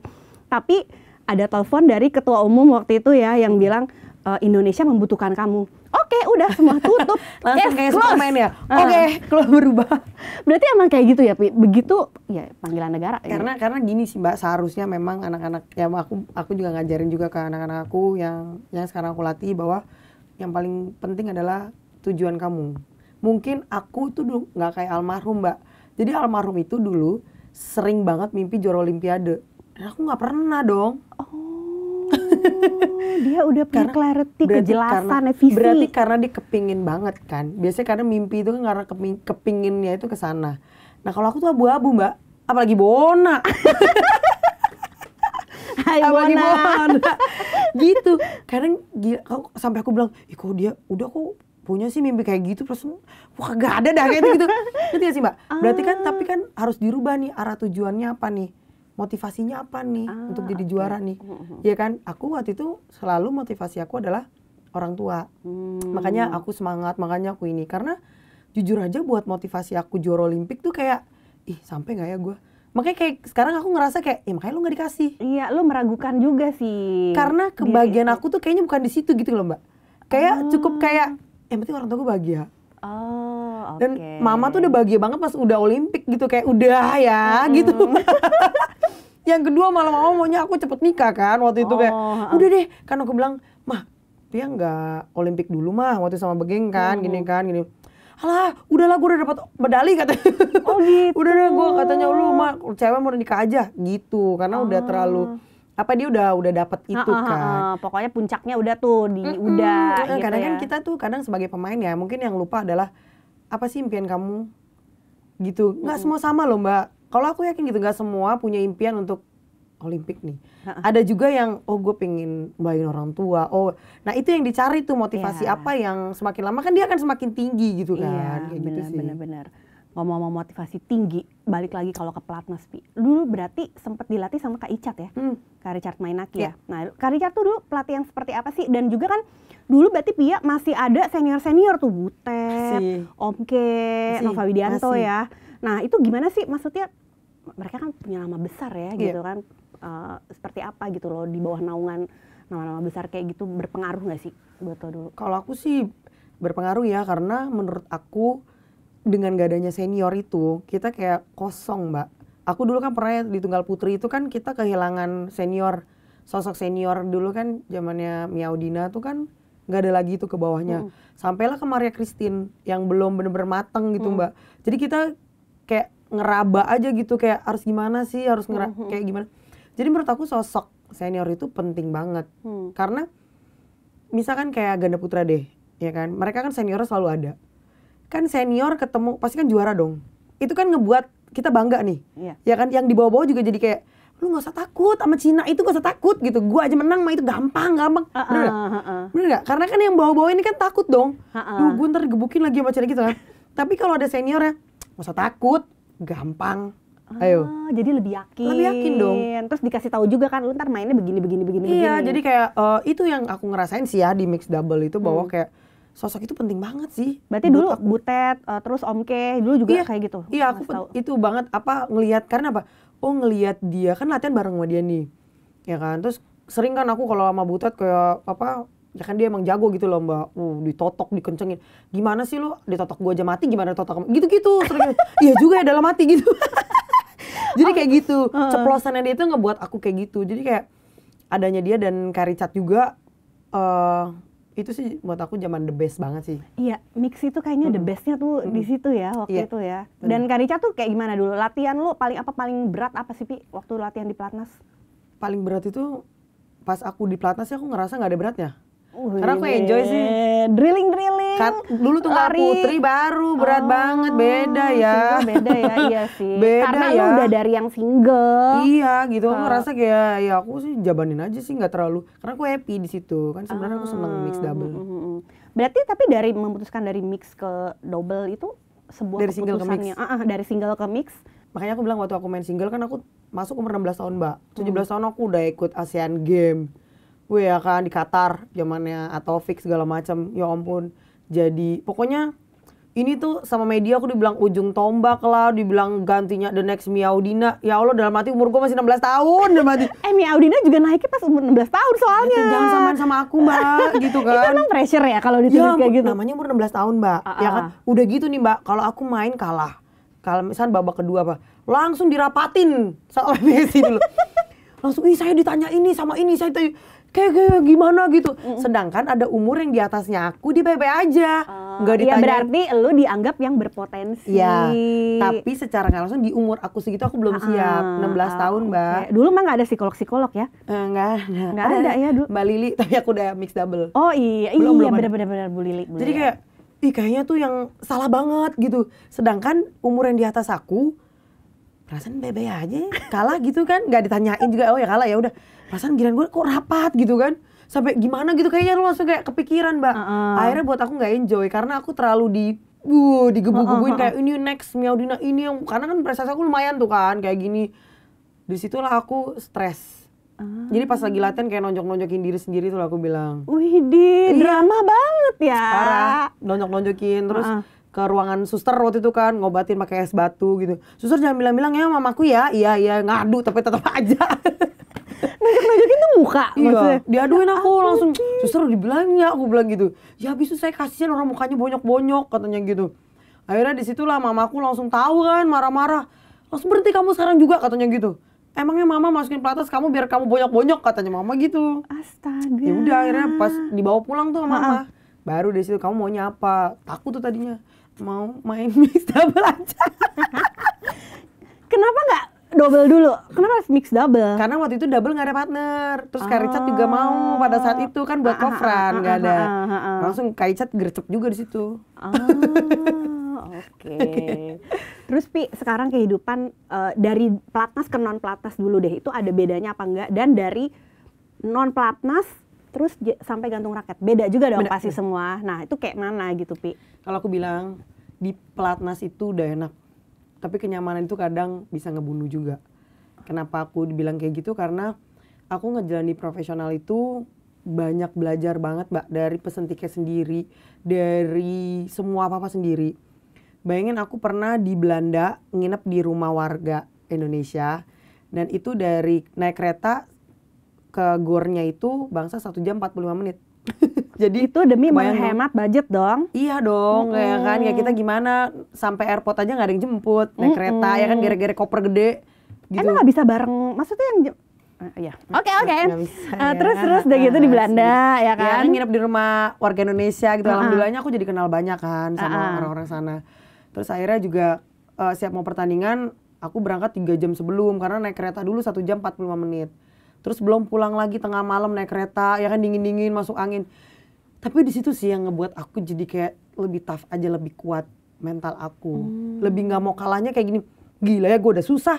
Tapi ada telepon dari ketua umum waktu itu ya yang hmm. bilang uh, Indonesia membutuhkan kamu. Oke, okay, udah semua tutup. Langsung yes, kayak ya. Oke, okay, kalau berubah. Berarti emang kayak gitu ya, begitu ya panggilan negara. Ya? Karena ya. karena gini sih Mbak, seharusnya memang anak-anak ya aku aku juga ngajarin juga ke anak-anak aku yang yang sekarang aku latih bahwa yang paling penting adalah tujuan kamu. Mungkin aku tuh dulu nggak kayak almarhum Mbak. Jadi almarhum itu dulu sering banget mimpi juara olimpiade. aku nggak pernah dong. Oh dia udah punya clarity, berarti kejelasan, karena, visi. Berarti karena dia kepingin banget kan. Biasanya karena mimpi itu kan karena keping, kepinginnya itu ke sana. Nah, kalau aku tuh abu-abu, Mbak. Apalagi Bona. Hai Apalagi Bona. Bona. gitu. Kadang gila, aku, sampai aku bilang, "Ih, kok dia udah kok punya sih mimpi kayak gitu terus wah gak ada dah kayak gitu gitu ngerti gak sih mbak berarti kan tapi ah. kan harus dirubah nih arah tujuannya apa nih motivasinya apa nih ah, untuk jadi okay. juara nih ya kan aku waktu itu selalu motivasi aku adalah orang tua hmm. makanya aku semangat makanya aku ini karena jujur aja buat motivasi aku juara olimpik tuh kayak ih sampai nggak ya gue makanya kayak sekarang aku ngerasa kayak ya makanya lu nggak dikasih iya lu meragukan juga sih karena kebahagiaan aku tuh kayaknya bukan di situ gitu loh mbak kayak oh. cukup kayak eh, yang penting orang tua gue bahagia oh dan mama tuh udah bahagia banget pas udah olimpik gitu kayak udah ya hmm. gitu yang kedua malah mama maunya aku cepet nikah kan waktu itu oh, kayak udah deh kan aku bilang mah dia nggak olimpik dulu mah waktu sama begeng kan hmm. gini kan gini alah udahlah gue udah dapat medali katanya oh gitu udah deh gue katanya lu mah cewek mau nikah aja gitu karena ah. udah oh. terlalu apa dia udah udah dapat itu ah, kan ah, ah, pokoknya puncaknya udah tuh di mm -hmm. udah Karena gitu kadang kan ya. kan kita tuh kadang sebagai pemain ya mungkin yang lupa adalah apa sih impian kamu gitu nggak semua sama loh mbak kalau aku yakin gitu nggak semua punya impian untuk Olimpik nih ada juga yang oh gue pengen bayar orang tua oh nah itu yang dicari tuh motivasi yeah. apa yang semakin lama kan dia akan semakin tinggi gitu iya, kan yeah, kayak gitu benar-benar ngomong-ngomong motivasi tinggi balik lagi kalau ke pelatnas pi dulu berarti sempat dilatih sama kak Icat ya hmm. kak Richard Mainaki yeah. ya iya. nah kak Richard tuh dulu pelatih yang seperti apa sih dan juga kan dulu berarti Pia masih ada senior senior tuh Butet Omke Nova Widianto masih. ya nah itu gimana sih maksudnya mereka kan punya nama besar ya yeah. gitu kan uh, seperti apa gitu loh di bawah naungan nama-nama besar kayak gitu berpengaruh nggak sih buat lo dulu kalau aku sih berpengaruh ya karena menurut aku dengan gak adanya senior itu kita kayak kosong mbak aku dulu kan pernah ya di tunggal putri itu kan kita kehilangan senior sosok senior dulu kan zamannya Miaudina tuh kan nggak ada lagi itu ke bawahnya hmm. sampailah ke Maria Christine yang belum bener-bener mateng gitu hmm. mbak jadi kita kayak ngeraba aja gitu kayak harus gimana sih harus ngera hmm. hmm. kayak gimana jadi menurut aku sosok senior itu penting banget hmm. karena misalkan kayak ganda putra deh ya kan mereka kan seniornya selalu ada kan senior ketemu pasti kan juara dong. Itu kan ngebuat kita bangga nih. Yeah. Ya kan yang di bawah-bawah juga jadi kayak lu gak usah takut sama Cina itu gak usah takut gitu gua aja menang mah itu gampang gampang uh, uh, bener gak? uh, ah, uh. Ah, bener gak? karena kan yang bawa-bawa ini kan takut dong uh, uh. gua ntar gebukin lagi sama Cina gitu kan tapi kalau ada senior ya gak usah takut gampang Ayo. jadi lebih yakin. Lebih yakin dong. Terus dikasih tahu juga kan, lu ntar mainnya begini begini begini. Iya, begini. jadi kayak uh, itu yang aku ngerasain sih ya di mix double itu bahwa hmm. kayak sosok itu penting banget sih. Berarti dulu aku. Butet, uh, terus Om K, dulu juga iya, kayak gitu. Iya, aku tahu. itu banget apa ngelihat karena apa? Oh, ngelihat dia kan latihan bareng sama dia nih. Ya kan? Terus sering kan aku kalau sama Butet kayak apa? Ya kan dia emang jago gitu loh, Mbak. Uh, ditotok, dikencengin. Gimana sih lo? ditotok gua aja mati, gimana totok Gitu-gitu sering. iya juga ya dalam mati gitu. Jadi kayak oh, gitu. Ceplosannya dia itu ngebuat aku kayak gitu. Jadi kayak adanya dia dan Karicat juga eh uh, itu sih buat aku zaman the best banget sih. Iya, mix itu kayaknya the hmm. bestnya tuh hmm. di situ ya waktu yeah. itu ya. Hmm. Dan Karica tuh kayak gimana dulu? Latihan lu paling apa paling berat apa sih Pi waktu latihan di Platnas? Paling berat itu pas aku di Platnas ya aku ngerasa nggak ada beratnya. Wih, Karena aku enjoy sih. Drilling drilling. Kat, dulu tunggal lari. putri baru berat oh, banget beda ya. Beda ya iya sih. beda Karena ya. lu udah dari yang single. Iya gitu. Aku ngerasa kayak ya aku sih jabanin aja sih nggak terlalu. Karena aku happy di situ. Kan sebenarnya oh. aku seneng mix ah, double. Mm, mm, mm. Berarti tapi dari memutuskan dari mix ke double itu sebuah dari single ke mix. Uh, uh, dari single ke mix. Makanya aku bilang waktu aku main single kan aku masuk umur 16 tahun, Mbak. 17 hmm. tahun aku udah ikut ASEAN Game Wih ya kan di Qatar zamannya atau fix segala macam. Ya ampun. Jadi pokoknya ini tuh sama media aku dibilang ujung tombak lah, dibilang gantinya the next Miaudina. Ya Allah dalam hati umur gue masih 16 tahun dalam hati. eh audina juga naiknya pas umur 16 tahun soalnya. itu jangan samain sama aku mbak gitu kan. Itu emang pressure ya kalau ditulis ya, kayak gitu. Namanya umur 16 tahun mbak. -a ah, -a. Ya ah, kan ah. udah gitu nih mbak kalau aku main kalah. Kalau misalnya babak kedua apa langsung dirapatin soal Messi dulu. langsung ih saya ditanya ini sama ini saya tanya kayak, kayak gimana gitu. Mm-mm. Sedangkan ada umur yang di atasnya aku di PP aja. Uh, Nggak iya, ditanya. Ya berarti lu dianggap yang berpotensi. Ya, tapi secara nggak langsung di umur aku segitu aku belum uh, siap. 16 uh, ah, tahun, Mbak. Okay. Dulu mah nggak ada psikolog-psikolog ya? Enggak. Uh, nggak ada, ada ya dulu. Mbak Lili, tapi aku udah mix double. Oh iya, belum, iya benar-benar Bu Lili. Jadi kayak ih kayaknya tuh yang salah banget gitu. Sedangkan umur yang di atas aku perasaan bebe aja kalah gitu kan Gak ditanyain juga oh ya kalah ya udah perasaan giliran gue kok rapat gitu kan sampai gimana gitu kayaknya lu langsung kayak kepikiran mbak uh -uh. akhirnya buat aku nggak enjoy karena aku terlalu di uh, digebu-gebuin uh -uh. kayak ini next miaudina ini yang karena kan prestasi aku lumayan tuh kan kayak gini disitulah aku stres Ah. Jadi pas lagi latihan kayak nonjok-nonjokin diri sendiri tuh aku bilang. Wih di iya. drama banget ya. Parah, nonjok-nonjokin terus ah. ke ruangan suster waktu itu kan ngobatin pakai es batu gitu. Suster jangan bilang-bilang ya mamaku ya, iya iya ngadu tapi tetap aja. nunjuk-nunjukin tuh muka iya. maksudnya diaduin aku langsung suster dibilangin ya aku bilang gitu ya habis itu saya kasihan orang mukanya bonyok-bonyok katanya gitu akhirnya disitulah mamaku langsung tahu kan marah-marah langsung berhenti kamu sekarang juga katanya gitu emangnya mama masukin pelatas kamu biar kamu bonyok-bonyok katanya mama gitu astaga ya udah akhirnya pas dibawa pulang tuh mama baru dari situ kamu maunya apa takut tuh tadinya mau main mix double aja kenapa nggak double dulu. Kenapa harus mix double? Karena waktu itu double nggak ada partner. Terus oh. Kak Richard juga oh. mau pada saat itu kan buat ah, ah, ah, coveran nggak ada. Langsung Kak Richard gercep juga di situ. Oke. Terus Pi, sekarang kehidupan eh, dari platnas ke non platnas dulu deh. Itu ada bedanya apa enggak? Dan dari non platnas terus sampai gantung raket. Beda juga dong Beda. pasti semua. Nah, itu kayak mana gitu, Pi? Kalau aku bilang di platnas itu udah enak tapi kenyamanan itu kadang bisa ngebunuh juga kenapa aku dibilang kayak gitu karena aku ngejalani profesional itu banyak belajar banget mbak dari pesen tiket sendiri dari semua apa apa sendiri bayangin aku pernah di Belanda nginep di rumah warga Indonesia dan itu dari naik kereta ke gornya itu bangsa satu jam 45 menit jadi itu demi menghemat budget dong. Iya dong, hmm. ya kan. Ya kita gimana sampai airport aja nggak ada yang jemput naik hmm. kereta ya kan gara-gara koper gede. Gitu. Emang nggak bisa bareng? Maksudnya yang ah, Iya. Oke oke. Eh, ya. Terus terus udah gitu di Belanda ya, ya kan. Ya, nginep di rumah warga Indonesia gitu. Uh ah, -huh. Ah. Alhamdulillahnya aku jadi kenal banyak kan sama orang-orang sana. Terus akhirnya juga uh, eh, siap mau pertandingan, aku berangkat tiga jam sebelum karena naik kereta dulu satu jam 45 menit. Terus belum pulang lagi tengah malam naik kereta, ya kan dingin-dingin masuk angin tapi di situ sih yang ngebuat aku jadi kayak lebih tough aja lebih kuat mental aku hmm. lebih nggak mau kalahnya kayak gini gila ya gue udah susah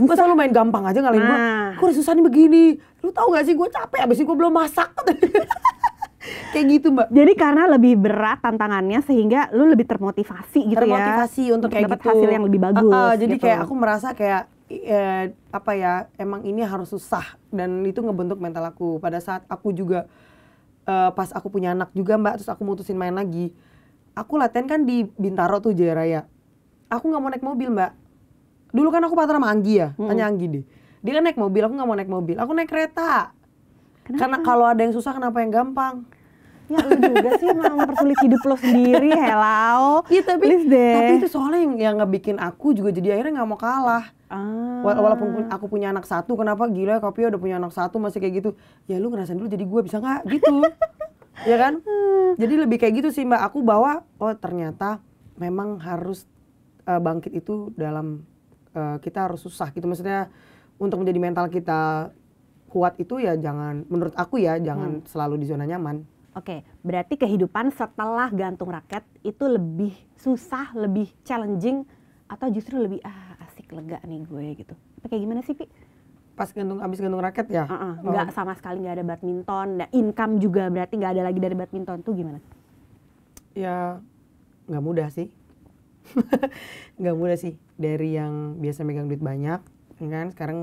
Masa lu main gampang aja ngalahin nah. gue? udah susah nih begini. Lu tau gak sih gue capek abis ini gue belum masak. kayak gitu mbak. Jadi karena lebih berat tantangannya sehingga lu lebih termotivasi gitu termotivasi ya. Termotivasi untuk kayak dapat gitu. hasil yang lebih bagus. Uh, uh, jadi kayak gitu. aku merasa kayak eh, apa ya emang ini harus susah dan itu ngebentuk mental aku. Pada saat aku juga uh, pas aku punya anak juga mbak terus aku mutusin main lagi aku latihan kan di Bintaro tuh Jaya Raya aku nggak mau naik mobil mbak dulu kan aku pacaran sama Anggi ya hmm. tanya Anggi deh dia kan naik mobil aku nggak mau naik mobil aku naik kereta kenapa? karena kalau ada yang susah kenapa yang gampang ya lu juga sih mau mempersulit hidup lo sendiri hello iya tapi deh. tapi itu soalnya yang, yang ngebikin aku juga jadi akhirnya nggak mau kalah ah. walaupun aku punya anak satu kenapa gila ya kopi udah punya anak satu masih kayak gitu ya lu ngerasain dulu jadi gue bisa nggak gitu ya kan hmm. jadi lebih kayak gitu sih mbak aku bawa oh ternyata memang harus uh, bangkit itu dalam uh, kita harus susah gitu maksudnya untuk menjadi mental kita kuat itu ya jangan menurut aku ya jangan hmm. selalu di zona nyaman Oke, berarti kehidupan setelah gantung raket itu lebih susah, lebih challenging atau justru lebih ah asik lega nih gue gitu. kayak gimana sih, Pi? Pas gantung abis gantung raket ya? Uh -uh, oh. sama sekali nggak ada badminton, nah, income juga berarti nggak ada lagi dari badminton tuh gimana? Ya nggak mudah sih, nggak mudah sih. Dari yang biasa megang duit banyak, ya kan sekarang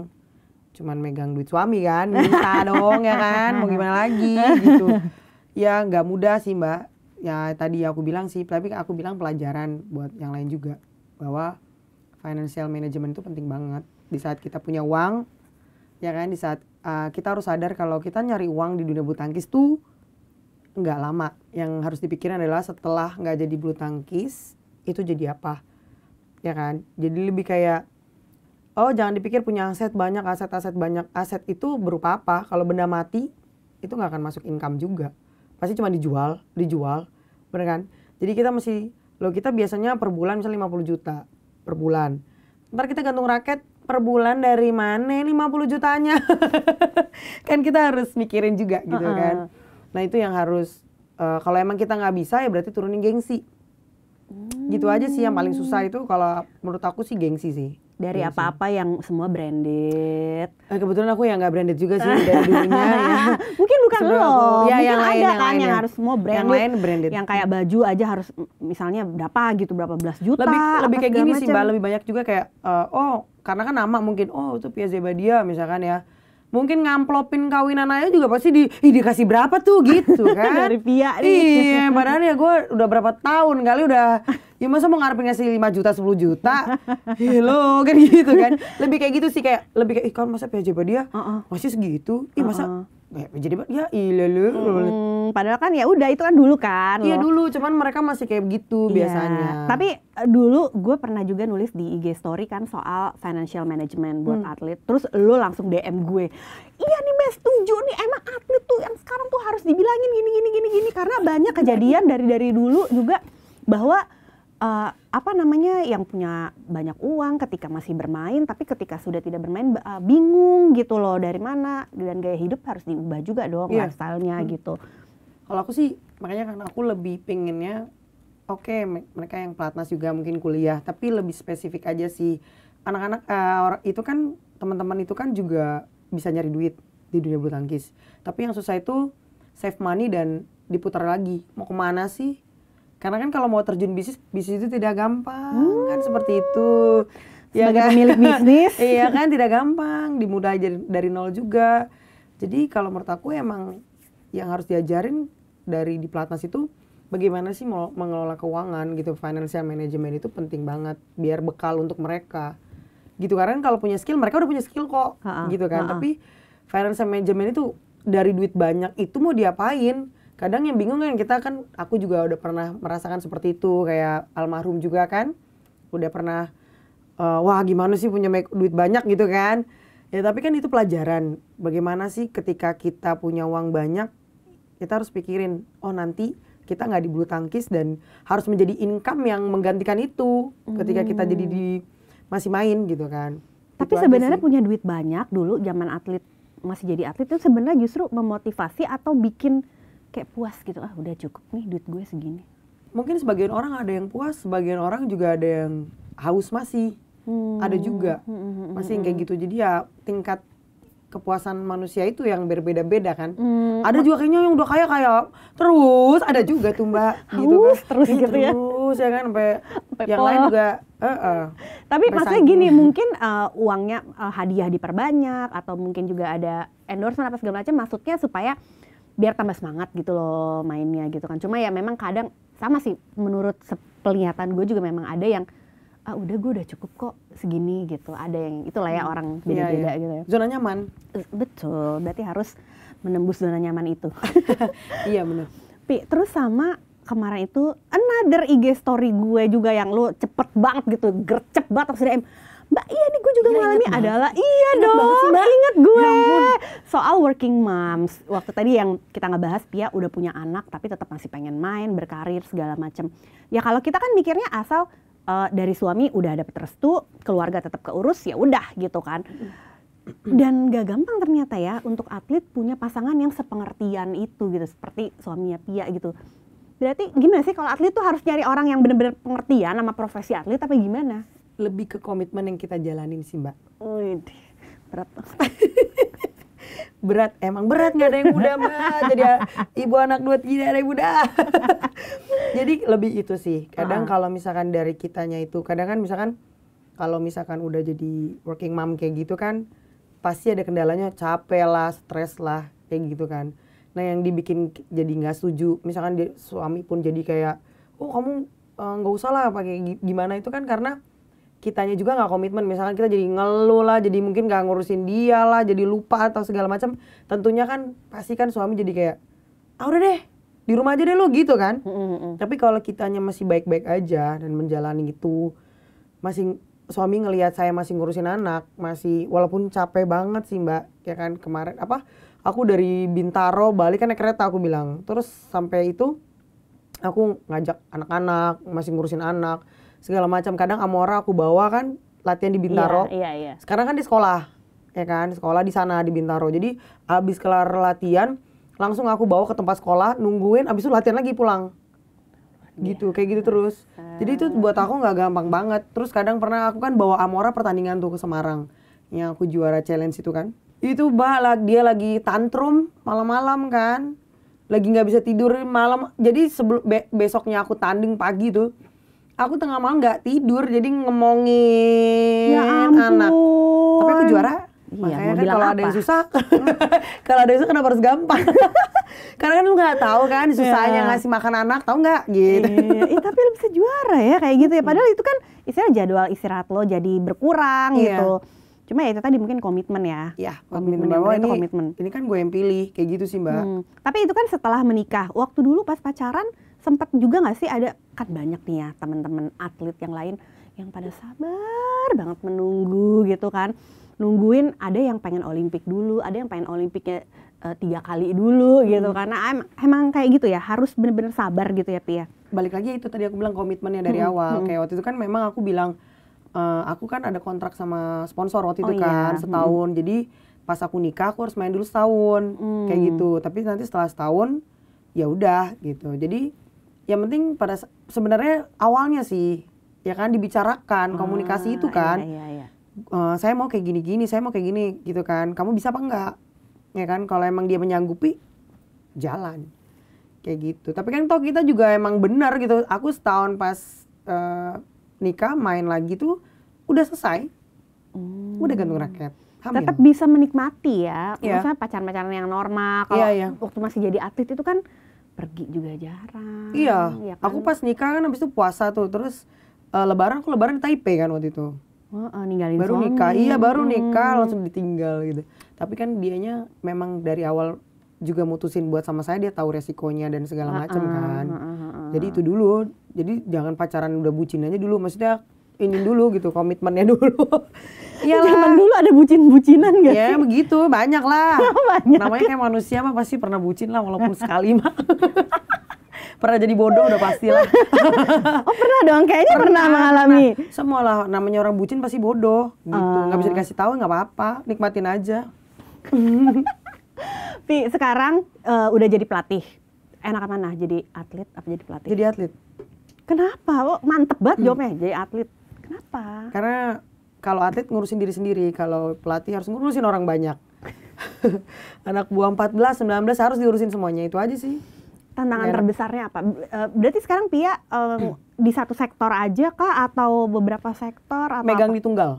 cuman megang duit suami kan, minta dong ya kan, mau gimana lagi gitu ya nggak mudah sih mbak ya tadi aku bilang sih tapi aku bilang pelajaran buat yang lain juga bahwa financial management itu penting banget di saat kita punya uang ya kan di saat uh, kita harus sadar kalau kita nyari uang di dunia bulu tangkis tuh nggak lama yang harus dipikirin adalah setelah nggak jadi bulu tangkis itu jadi apa ya kan jadi lebih kayak oh jangan dipikir punya aset banyak aset aset banyak aset itu berupa apa kalau benda mati itu nggak akan masuk income juga pasti cuma dijual dijual bener kan jadi kita mesti lo kita biasanya per bulan misalnya 50 juta per bulan ntar kita gantung raket per bulan dari mana 50 jutanya kan kita harus mikirin juga gitu uh -uh. kan nah itu yang harus uh, kalau emang kita nggak bisa ya berarti turunin gengsi hmm. gitu aja sih yang paling susah itu kalau menurut aku sih gengsi sih dari iya apa-apa ya, yang semua branded. Eh, kebetulan aku yang nggak branded juga sih dari dulunya. ya. Mungkin bukan Sebelum lo, aku, ya, mungkin yang ada kan lain, kan yang, lain yang harus semua branded. Yang lain branded. Yang kayak baju aja harus misalnya berapa gitu, berapa belas juta. Lebih, lebih kayak gini macam. sih mbak, lebih banyak juga kayak uh, oh karena kan nama mungkin oh itu Pia dia misalkan ya mungkin ngamplopin kawinan aja juga pasti di Ih, dikasih berapa tuh gitu kan dari pihak iya padahal ya gue udah berapa tahun kali udah ya masa mau ngarepin ngasih 5 juta 10 juta hello ya, kan gitu kan lebih kayak gitu sih kayak lebih kayak ikan masa PJ dia uh -uh. masih segitu ih masa uh -uh jadi ya iya lu hmm, padahal kan ya udah itu kan dulu kan iya dulu cuman mereka masih kayak gitu yeah. biasanya tapi eh, dulu gue pernah juga nulis di IG story kan soal financial management buat hmm. atlet terus lo langsung DM gue iya nih mes setuju nih emang atlet tuh yang sekarang tuh harus dibilangin gini gini gini gini karena banyak kejadian dari dari dulu juga bahwa uh, apa namanya yang punya banyak uang ketika masih bermain tapi ketika sudah tidak bermain uh, bingung gitu loh dari mana dan gaya hidup harus diubah juga dong yeah. lifestyle-nya hmm. gitu. Kalau aku sih makanya karena aku lebih pinginnya oke okay, mereka yang pelatnas juga mungkin kuliah tapi lebih spesifik aja sih anak-anak uh, itu kan teman-teman itu kan juga bisa nyari duit di dunia bulu tangkis tapi yang susah itu save money dan diputar lagi mau kemana sih karena kan kalau mau terjun bisnis, bisnis itu tidak gampang kan hmm. kan seperti itu. Ya Sebagai kan? pemilik bisnis. iya kan tidak gampang, dimulai dari nol juga. Jadi kalau menurut aku emang yang harus diajarin dari di pelatnas itu bagaimana sih mengelola keuangan gitu financial management itu penting banget biar bekal untuk mereka gitu karena kan kalau punya skill mereka udah punya skill kok ha -ha. gitu kan ha -ha. tapi financial management itu dari duit banyak itu mau diapain kadang yang bingung kan kita kan aku juga udah pernah merasakan seperti itu kayak almarhum juga kan udah pernah uh, wah gimana sih punya make, duit banyak gitu kan ya tapi kan itu pelajaran bagaimana sih ketika kita punya uang banyak kita harus pikirin oh nanti kita nggak dibulu tangkis dan harus menjadi income yang menggantikan itu hmm. ketika kita jadi di masih main gitu kan tapi itu sebenarnya punya duit banyak dulu zaman atlet masih jadi atlet itu sebenarnya justru memotivasi atau bikin kayak puas gitu ah udah cukup nih duit gue segini mungkin sebagian orang ada yang puas sebagian orang juga ada yang haus masih hmm. ada juga hmm. hmm, hmm masih yang hmm, kayak gitu jadi ya tingkat kepuasan manusia itu yang berbeda-beda kan hmm. ada juga kayaknya yang udah kaya kaya terus ada juga tuh mbak gitu kan terus gitu ya terus ya kan sampai yang lain juga uh, uh, tapi maksudnya gini mungkin uh, uangnya uh, hadiah diperbanyak atau mungkin juga ada endorsement apa segala macam maksudnya supaya biar tambah semangat gitu loh mainnya gitu kan cuma ya memang kadang sama sih menurut penglihatan gue juga memang ada yang ah udah gue udah cukup kok segini gitu ada yang itulah ya hmm. orang iya, beda-beda yeah, yeah. gitu ya zona nyaman eh, betul berarti harus menembus zona nyaman itu iya benar Pi, terus sama kemarin itu another IG story gue juga yang lo cepet banget gitu gercep banget terus DM Mbak iya nih gue juga ya, mengalami inget adalah banget. iya inget dong banget sih, mbak. Inget gue ya soal working moms waktu tadi yang kita ngebahas Pia udah punya anak tapi tetap masih pengen main berkarir segala macam ya kalau kita kan mikirnya asal uh, dari suami udah dapet restu keluarga tetap keurus ya udah gitu kan dan gak gampang ternyata ya untuk atlet punya pasangan yang sepengertian itu gitu seperti suaminya Pia gitu berarti gimana sih kalau atlet tuh harus nyari orang yang bener-bener pengertian sama profesi atlet apa gimana lebih ke komitmen yang kita jalanin sih mbak. Wih, oh, iya berat. berat emang berat nggak ada yang mudah mbak jadi ibu anak dua tidak ada yang mudah. jadi lebih itu sih kadang ah. kalau misalkan dari kitanya itu kadang kan misalkan kalau misalkan udah jadi working mom kayak gitu kan pasti ada kendalanya capek lah stres lah kayak gitu kan nah yang dibikin jadi nggak setuju misalkan dia, suami pun jadi kayak oh kamu eh, nggak uh, usah lah pakai gimana itu kan karena kitanya juga nggak komitmen misalkan kita jadi ngeluh lah jadi mungkin nggak ngurusin dia lah jadi lupa atau segala macam tentunya kan pasti kan suami jadi kayak ah udah deh di rumah aja deh lo gitu kan mm-hmm. tapi kalau kitanya masih baik-baik aja dan menjalani itu masih suami ngelihat saya masih ngurusin anak masih walaupun capek banget sih mbak ya kan kemarin apa aku dari Bintaro balik kan naik kereta aku bilang terus sampai itu aku ngajak anak-anak masih ngurusin anak segala macam kadang Amora aku bawa kan latihan di iya, Bintaro iya, iya, iya. sekarang kan di sekolah ya kan sekolah di sana di Bintaro jadi abis kelar latihan langsung aku bawa ke tempat sekolah nungguin abis itu latihan lagi pulang iya. gitu yeah. kayak gitu terus jadi itu buat aku nggak gampang banget terus kadang pernah aku kan bawa Amora pertandingan tuh ke Semarang yang aku juara challenge itu kan itu balak dia lagi tantrum malam-malam kan lagi nggak bisa tidur malam jadi sebelum be besoknya aku tanding pagi tuh aku tengah malam nggak tidur jadi ngomongin ya anak tapi aku juara Iya, Makanya kan kalau ada yang susah, kalau ada yang susah kenapa harus gampang? Karena kan lu nggak tahu kan iya. susahnya yeah. ngasih makan anak, tahu nggak? Gitu. Iya, eh, tapi lu bisa juara ya kayak gitu ya. Padahal itu kan istilah jadwal istirahat lo jadi berkurang yeah. gitu. Cuma ya itu tadi mungkin komitmen ya. Iya, komitmen, komitmen bahwa ini, komitmen. ini kan gue yang pilih kayak gitu sih mbak. Hmm. Tapi itu kan setelah menikah. Waktu dulu pas pacaran sempat juga nggak sih ada kan banyak nih ya teman-teman atlet yang lain yang pada sabar banget menunggu gitu kan nungguin ada yang pengen olimpik dulu ada yang pengen olimpiknya uh, tiga kali dulu gitu hmm. gitu karena em emang kayak gitu ya harus bener-bener sabar gitu ya Pia ya. balik lagi itu tadi aku bilang komitmennya dari hmm. awal hmm. kayak waktu itu kan memang aku bilang uh, aku kan ada kontrak sama sponsor waktu itu oh, iya. kan hmm. setahun hmm. jadi pas aku nikah aku harus main dulu setahun hmm. kayak gitu tapi nanti setelah setahun ya udah gitu jadi yang penting pada sebenarnya awalnya sih ya kan dibicarakan ah, komunikasi ah, itu iya, kan iya, iya, iya. Uh, saya mau kayak gini-gini saya mau kayak gini gitu kan kamu bisa apa enggak ya kan kalau emang dia menyanggupi jalan kayak gitu tapi kan toh kita juga emang benar gitu aku setahun pas uh, nikah main lagi tuh udah selesai hmm. udah gantung raket Hamil. tetap bisa menikmati ya yeah. maksudnya pacaran-pacaran yang normal iya, kalau yeah, yeah. waktu masih jadi atlet itu kan pergi juga jarang. Iya. Ya kan? Aku pas nikah kan habis itu puasa tuh terus uh, lebaran aku lebaran di Taipei kan waktu itu. Oh, uh, ninggalin baru suami. nikah, iya baru nikah hmm. langsung ditinggal gitu. Tapi kan dianya memang dari awal juga mutusin buat sama saya dia tahu resikonya dan segala macam kan. Uh, uh, Jadi itu dulu. Jadi jangan pacaran udah bucin aja dulu. Maksudnya ini dulu gitu komitmennya dulu Iya Zaman dulu ada bucin-bucinan gak Iya begitu, banyak lah. banyak. Namanya kayak manusia mah pasti pernah bucin lah walaupun sekali mah. pernah jadi bodoh udah pasti lah. oh pernah dong, kayaknya pernah, pernah mengalami. Pernah. Semua lah namanya orang bucin pasti bodoh gitu. Uh. Ah. Gak bisa dikasih tahu nggak apa-apa, nikmatin aja. Pi, sekarang uh, udah jadi pelatih. Enak mana? Jadi atlet apa jadi pelatih? Jadi atlet. Kenapa? Oh, mantep banget hmm. jawabnya, jadi atlet Kenapa? Karena kalau atlet ngurusin diri sendiri, kalau pelatih harus ngurusin orang banyak. Anak buah 14, 19 harus diurusin semuanya, itu aja sih. Tantangan iya. terbesarnya apa? Eh, berarti sekarang Pia um, di satu sektor aja kah atau beberapa sektor? Atau Megang apa? di tunggal,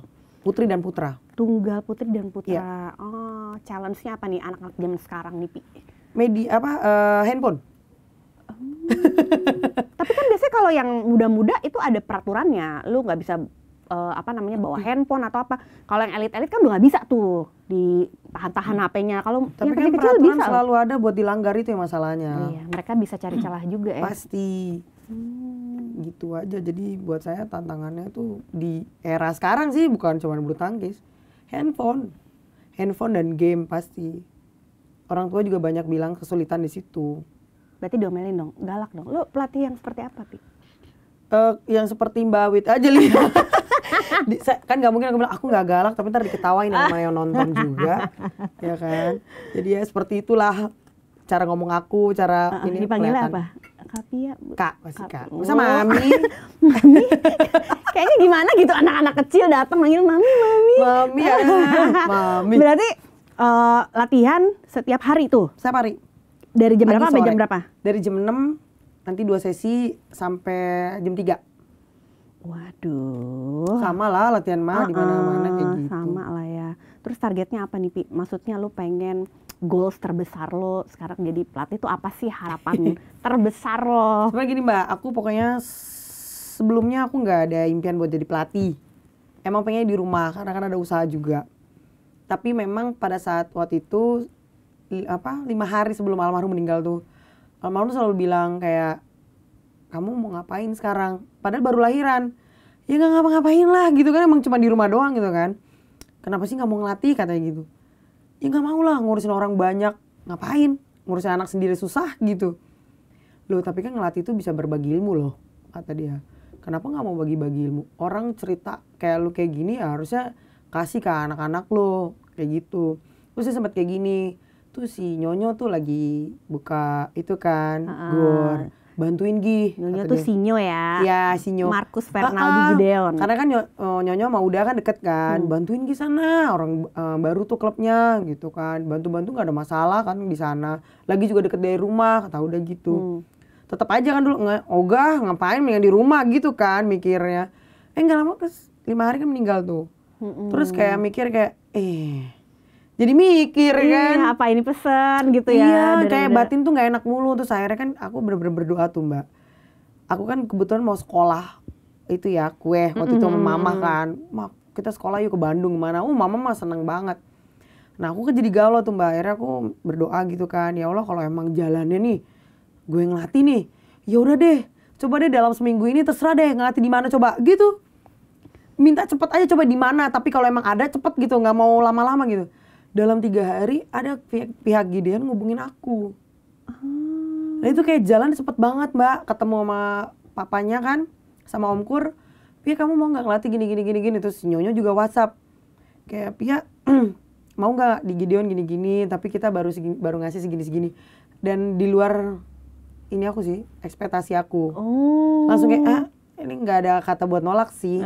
putri dan putra. Tunggal, putri dan putra. Ya. Oh, challenge-nya apa nih anak-anak zaman sekarang nih, Pi? Media apa uh, handphone? Hmm. Tapi kan biasanya kalau yang muda-muda itu ada peraturannya. Lu nggak bisa uh, apa namanya bawa hmm. handphone atau apa. Kalau yang elit-elit kan udah nggak bisa tuh di tahan tahan HP-nya. Hmm. Kalau yang kan kecil-kecil kan bisa. selalu ada buat dilanggar itu ya masalahnya. iya, mereka bisa cari celah juga ya. Pasti. Hmm. Gitu aja. Jadi buat saya tantangannya tuh di era sekarang sih bukan cuma bulu tangkis. Handphone. Handphone dan game pasti. Orang tua juga banyak bilang kesulitan di situ berarti diomelin dong galak dong lu pelatih yang seperti apa pi uh, yang seperti Mbak Wit aja lihat Di, kan nggak mungkin aku bilang aku nggak galak tapi ntar diketawain sama yang nonton juga ya kan jadi ya seperti itulah cara ngomong aku cara uh, ini dipanggil apa Kapia kak pasti kak masa oh. mami mami kayaknya gimana gitu anak-anak kecil datang manggil mami mami mami ya mami berarti uh, latihan setiap hari tuh setiap hari dari jam berapa sampai jam berapa? Dari jam 6 nanti dua sesi sampai jam 3. Waduh. Sama lah latihan mah uh -uh, di mana-mana kayak ah, ah, gitu. Sama lah ya. Terus targetnya apa nih, Pi? Maksudnya lu pengen goals terbesar lo sekarang jadi pelatih itu apa sih harapan terbesar lo? Sebenarnya gini mbak, aku pokoknya sebelumnya aku nggak ada impian buat jadi pelatih. Emang pengen di rumah karena kan ada usaha juga. Tapi memang pada saat waktu itu apa lima hari sebelum almarhum meninggal tuh almarhum tuh selalu bilang kayak kamu mau ngapain sekarang padahal baru lahiran ya nggak ngapa-ngapain lah gitu kan emang cuma di rumah doang gitu kan kenapa sih nggak mau ngelatih katanya gitu ya nggak mau lah ngurusin orang banyak ngapain ngurusin anak sendiri susah gitu loh tapi kan ngelatih tuh bisa berbagi ilmu loh kata dia kenapa nggak mau bagi-bagi ilmu orang cerita kayak lu kayak gini ya harusnya kasih ke anak-anak lo kayak gitu terus dia sempat kayak gini tuh si Nyonyo tuh lagi buka itu kan, uh -uh. gor bantuin Gi. Nyonyo tuh Sinyo ya. Iya, Sinyo. Markus Fernaldi uh -uh. Gideon. Karena kan e, Nyonyo mau udah kan deket kan, hmm. bantuin Gi sana. Orang uh, baru tuh klubnya gitu kan. Bantu-bantu gak ada masalah kan di sana. Lagi juga deket dari rumah, kata udah gitu. Hmm. Tetap aja kan dulu nge ogah ngapain mendingan di rumah gitu kan mikirnya. Eh gak lama kes lima hari kan meninggal tuh. Hmm. Terus kayak mikir kayak eh jadi mikir iya, kan apa ini pesan gitu ya iya, kayak dari. batin tuh nggak enak mulu terus akhirnya kan aku bener-bener berdoa tuh mbak aku kan kebetulan mau sekolah itu ya kue waktu mm -hmm. itu sama mama kan Ma, kita sekolah yuk ke Bandung mana oh mama mah seneng banget nah aku kan jadi galau tuh mbak akhirnya aku berdoa gitu kan ya Allah kalau emang jalannya nih gue ngelatih nih ya udah deh coba deh dalam seminggu ini terserah deh ngelatih di mana coba gitu minta cepet aja coba di mana tapi kalau emang ada cepet gitu nggak mau lama-lama gitu dalam tiga hari ada pihak, pihak Gideon ngubungin aku hmm. nah itu kayak jalan cepet banget mbak ketemu sama papanya kan sama om Kur Pia kamu mau nggak ngelatih gini gini gini gini terus nyonya juga WhatsApp kayak pihak mau nggak di Gideon gini gini tapi kita baru segini, baru ngasih segini segini dan di luar ini aku sih ekspektasi aku oh. langsung kayak ah ini nggak ada kata buat nolak sih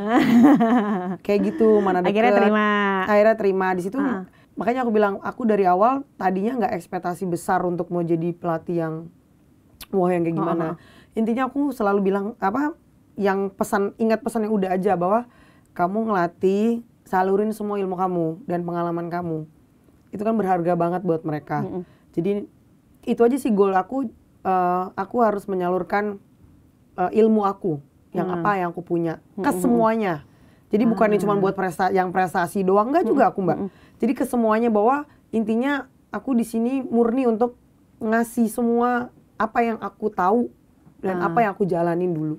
kayak gitu mana deket. akhirnya terima akhirnya terima di situ uh makanya aku bilang aku dari awal tadinya nggak ekspektasi besar untuk mau jadi pelatih yang wah yang kayak gimana. Uh -huh. Intinya aku selalu bilang apa yang pesan ingat pesan yang udah aja bahwa kamu ngelatih salurin semua ilmu kamu dan pengalaman kamu. Itu kan berharga banget buat mereka. Mm -hmm. Jadi itu aja sih goal aku uh, aku harus menyalurkan uh, ilmu aku yang mm. apa yang aku punya ke semuanya. Jadi bukannya mm-hmm. Ah. cuma buat prestasi yang prestasi doang enggak juga aku Mbak. -hmm jadi ke semuanya bahwa intinya aku di sini murni untuk ngasih semua apa yang aku tahu dan ah. apa yang aku jalanin dulu.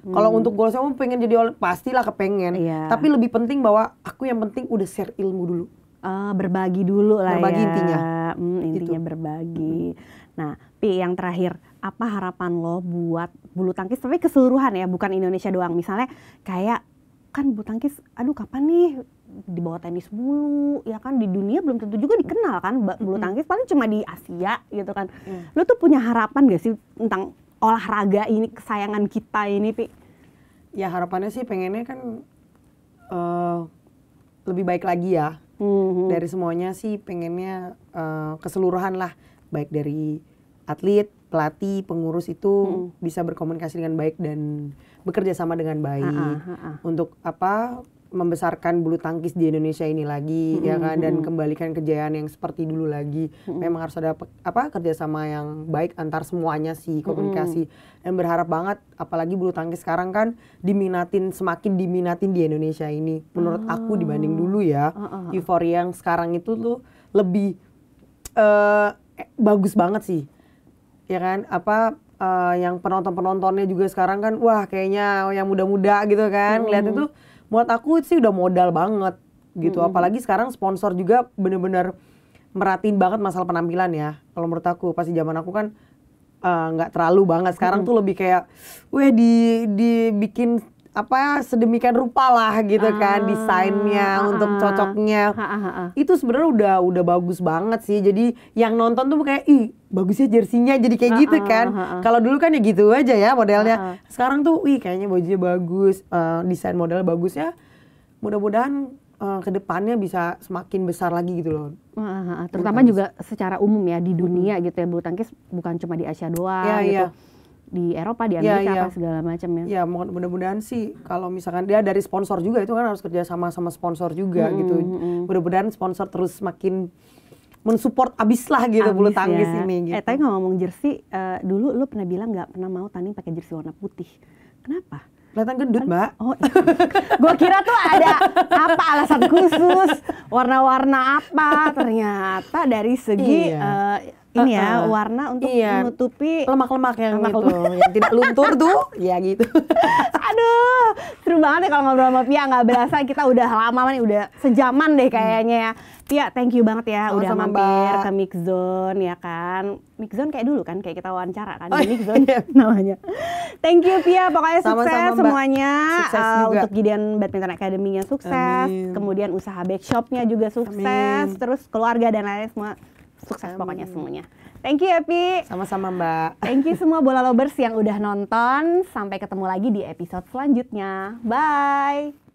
Hmm. Kalau untuk goals kamu pengen jadi oleh pastilah kepengen. Yeah. Tapi lebih penting bahwa aku yang penting udah share ilmu dulu. Uh, berbagi dulu lah berbagi ya. intinya. Hmm, gitu. intinya gitu. berbagi. Hmm. Nah, Pi yang terakhir, apa harapan lo buat bulu tangkis tapi keseluruhan ya, bukan Indonesia doang. Misalnya kayak kan bulu tangkis aduh kapan nih di bawah tenis mulu ya kan di dunia belum tentu juga dikenal kan bulu tangkis paling cuma di Asia gitu kan hmm. lu tuh punya harapan gak sih tentang olahraga ini kesayangan kita ini pi ya harapannya sih pengennya kan uh, lebih baik lagi ya hmm. dari semuanya sih pengennya uh, keseluruhan lah baik dari atlet pelatih pengurus itu hmm. bisa berkomunikasi dengan baik dan bekerja sama dengan baik ha -ha, ha -ha. untuk apa membesarkan bulu tangkis di Indonesia ini lagi mm-hmm. ya kan dan kembalikan kejayaan yang seperti dulu lagi mm-hmm. memang harus ada apa kerjasama yang baik antar semuanya sih komunikasi mm-hmm. dan berharap banget apalagi bulu tangkis sekarang kan diminatin semakin diminatin di Indonesia ini menurut mm-hmm. aku dibanding dulu ya mm-hmm. euforia yang sekarang itu tuh lebih uh, bagus banget sih ya kan apa uh, yang penonton penontonnya juga sekarang kan wah kayaknya yang muda-muda gitu kan mm-hmm. lihat itu buat aku sih udah modal banget gitu. Mm-hmm. Apalagi sekarang sponsor juga bener-bener meratin banget masalah penampilan ya. Kalau menurut aku pasti zaman aku kan eh, nggak uh, terlalu banget. Sekarang mm-hmm. tuh lebih kayak, weh di dibikin apa sedemikian rupa lah gitu kan, ah, kan desainnya ah, untuk ah. cocoknya ah, ah, ah, itu sebenarnya udah udah bagus banget sih jadi yang nonton tuh kayak ih bagusnya jersinya jadi kayak gitu kan kalau dulu kan ya gitu aja ya modelnya sekarang tuh ih kayaknya bajunya bagus uh, desain modelnya bagus ya mudah-mudahan uh, eh, kedepannya bisa semakin besar lagi gitu loh terutama juga secara umum ya di dunia hmm. gitu ya bulu tangkis bukan cuma di Asia doang yeah, gitu yeah di Eropa, di iya, Amerika ya, ya. apa segala macam ya. Ya, mudah-mudahan sih kalau misalkan dia dari sponsor juga itu kan harus kerja sama sama sponsor juga hmm, gitu. Hmm, mudah-mudahan sponsor terus makin mensupport abis lah gitu abis bulu tangkis ya. ini eh, gitu. Eh, tapi nggak ngomong jersey, uh, dulu lu pernah bilang nggak pernah mau tanding pakai jersey warna putih. Kenapa? Kelihatan gendut, kan- Mbak. Oh, iya. gue kira tuh ada apa alasan khusus, warna-warna apa. Ternyata dari segi iya. Eh, ini ya warna untuk iya, menutupi lemak-lemak yang lemak gitu. -lemak. gitu yang tidak luntur tuh ya gitu aduh seru banget ya kalau ngobrol sama Pia nggak berasa kita udah lama nih udah sejaman deh kayaknya ya Pia thank you banget ya oh, udah mampir mbak. ke Mix Zone ya kan Mix Zone kayak dulu kan kayak kita wawancara kan oh, Mix Zone iya. namanya thank you Pia pokoknya sama -sama, sukses mbak. semuanya sukses uh, juga. untuk Gideon Badminton Academy-nya sukses Amin. kemudian usaha backshopnya juga sukses Amin. terus keluarga dan lain-lain semua sukses Amin. pokoknya semuanya. Thank you Epi. Sama-sama Mbak. Thank you semua bola lovers yang udah nonton. Sampai ketemu lagi di episode selanjutnya. Bye.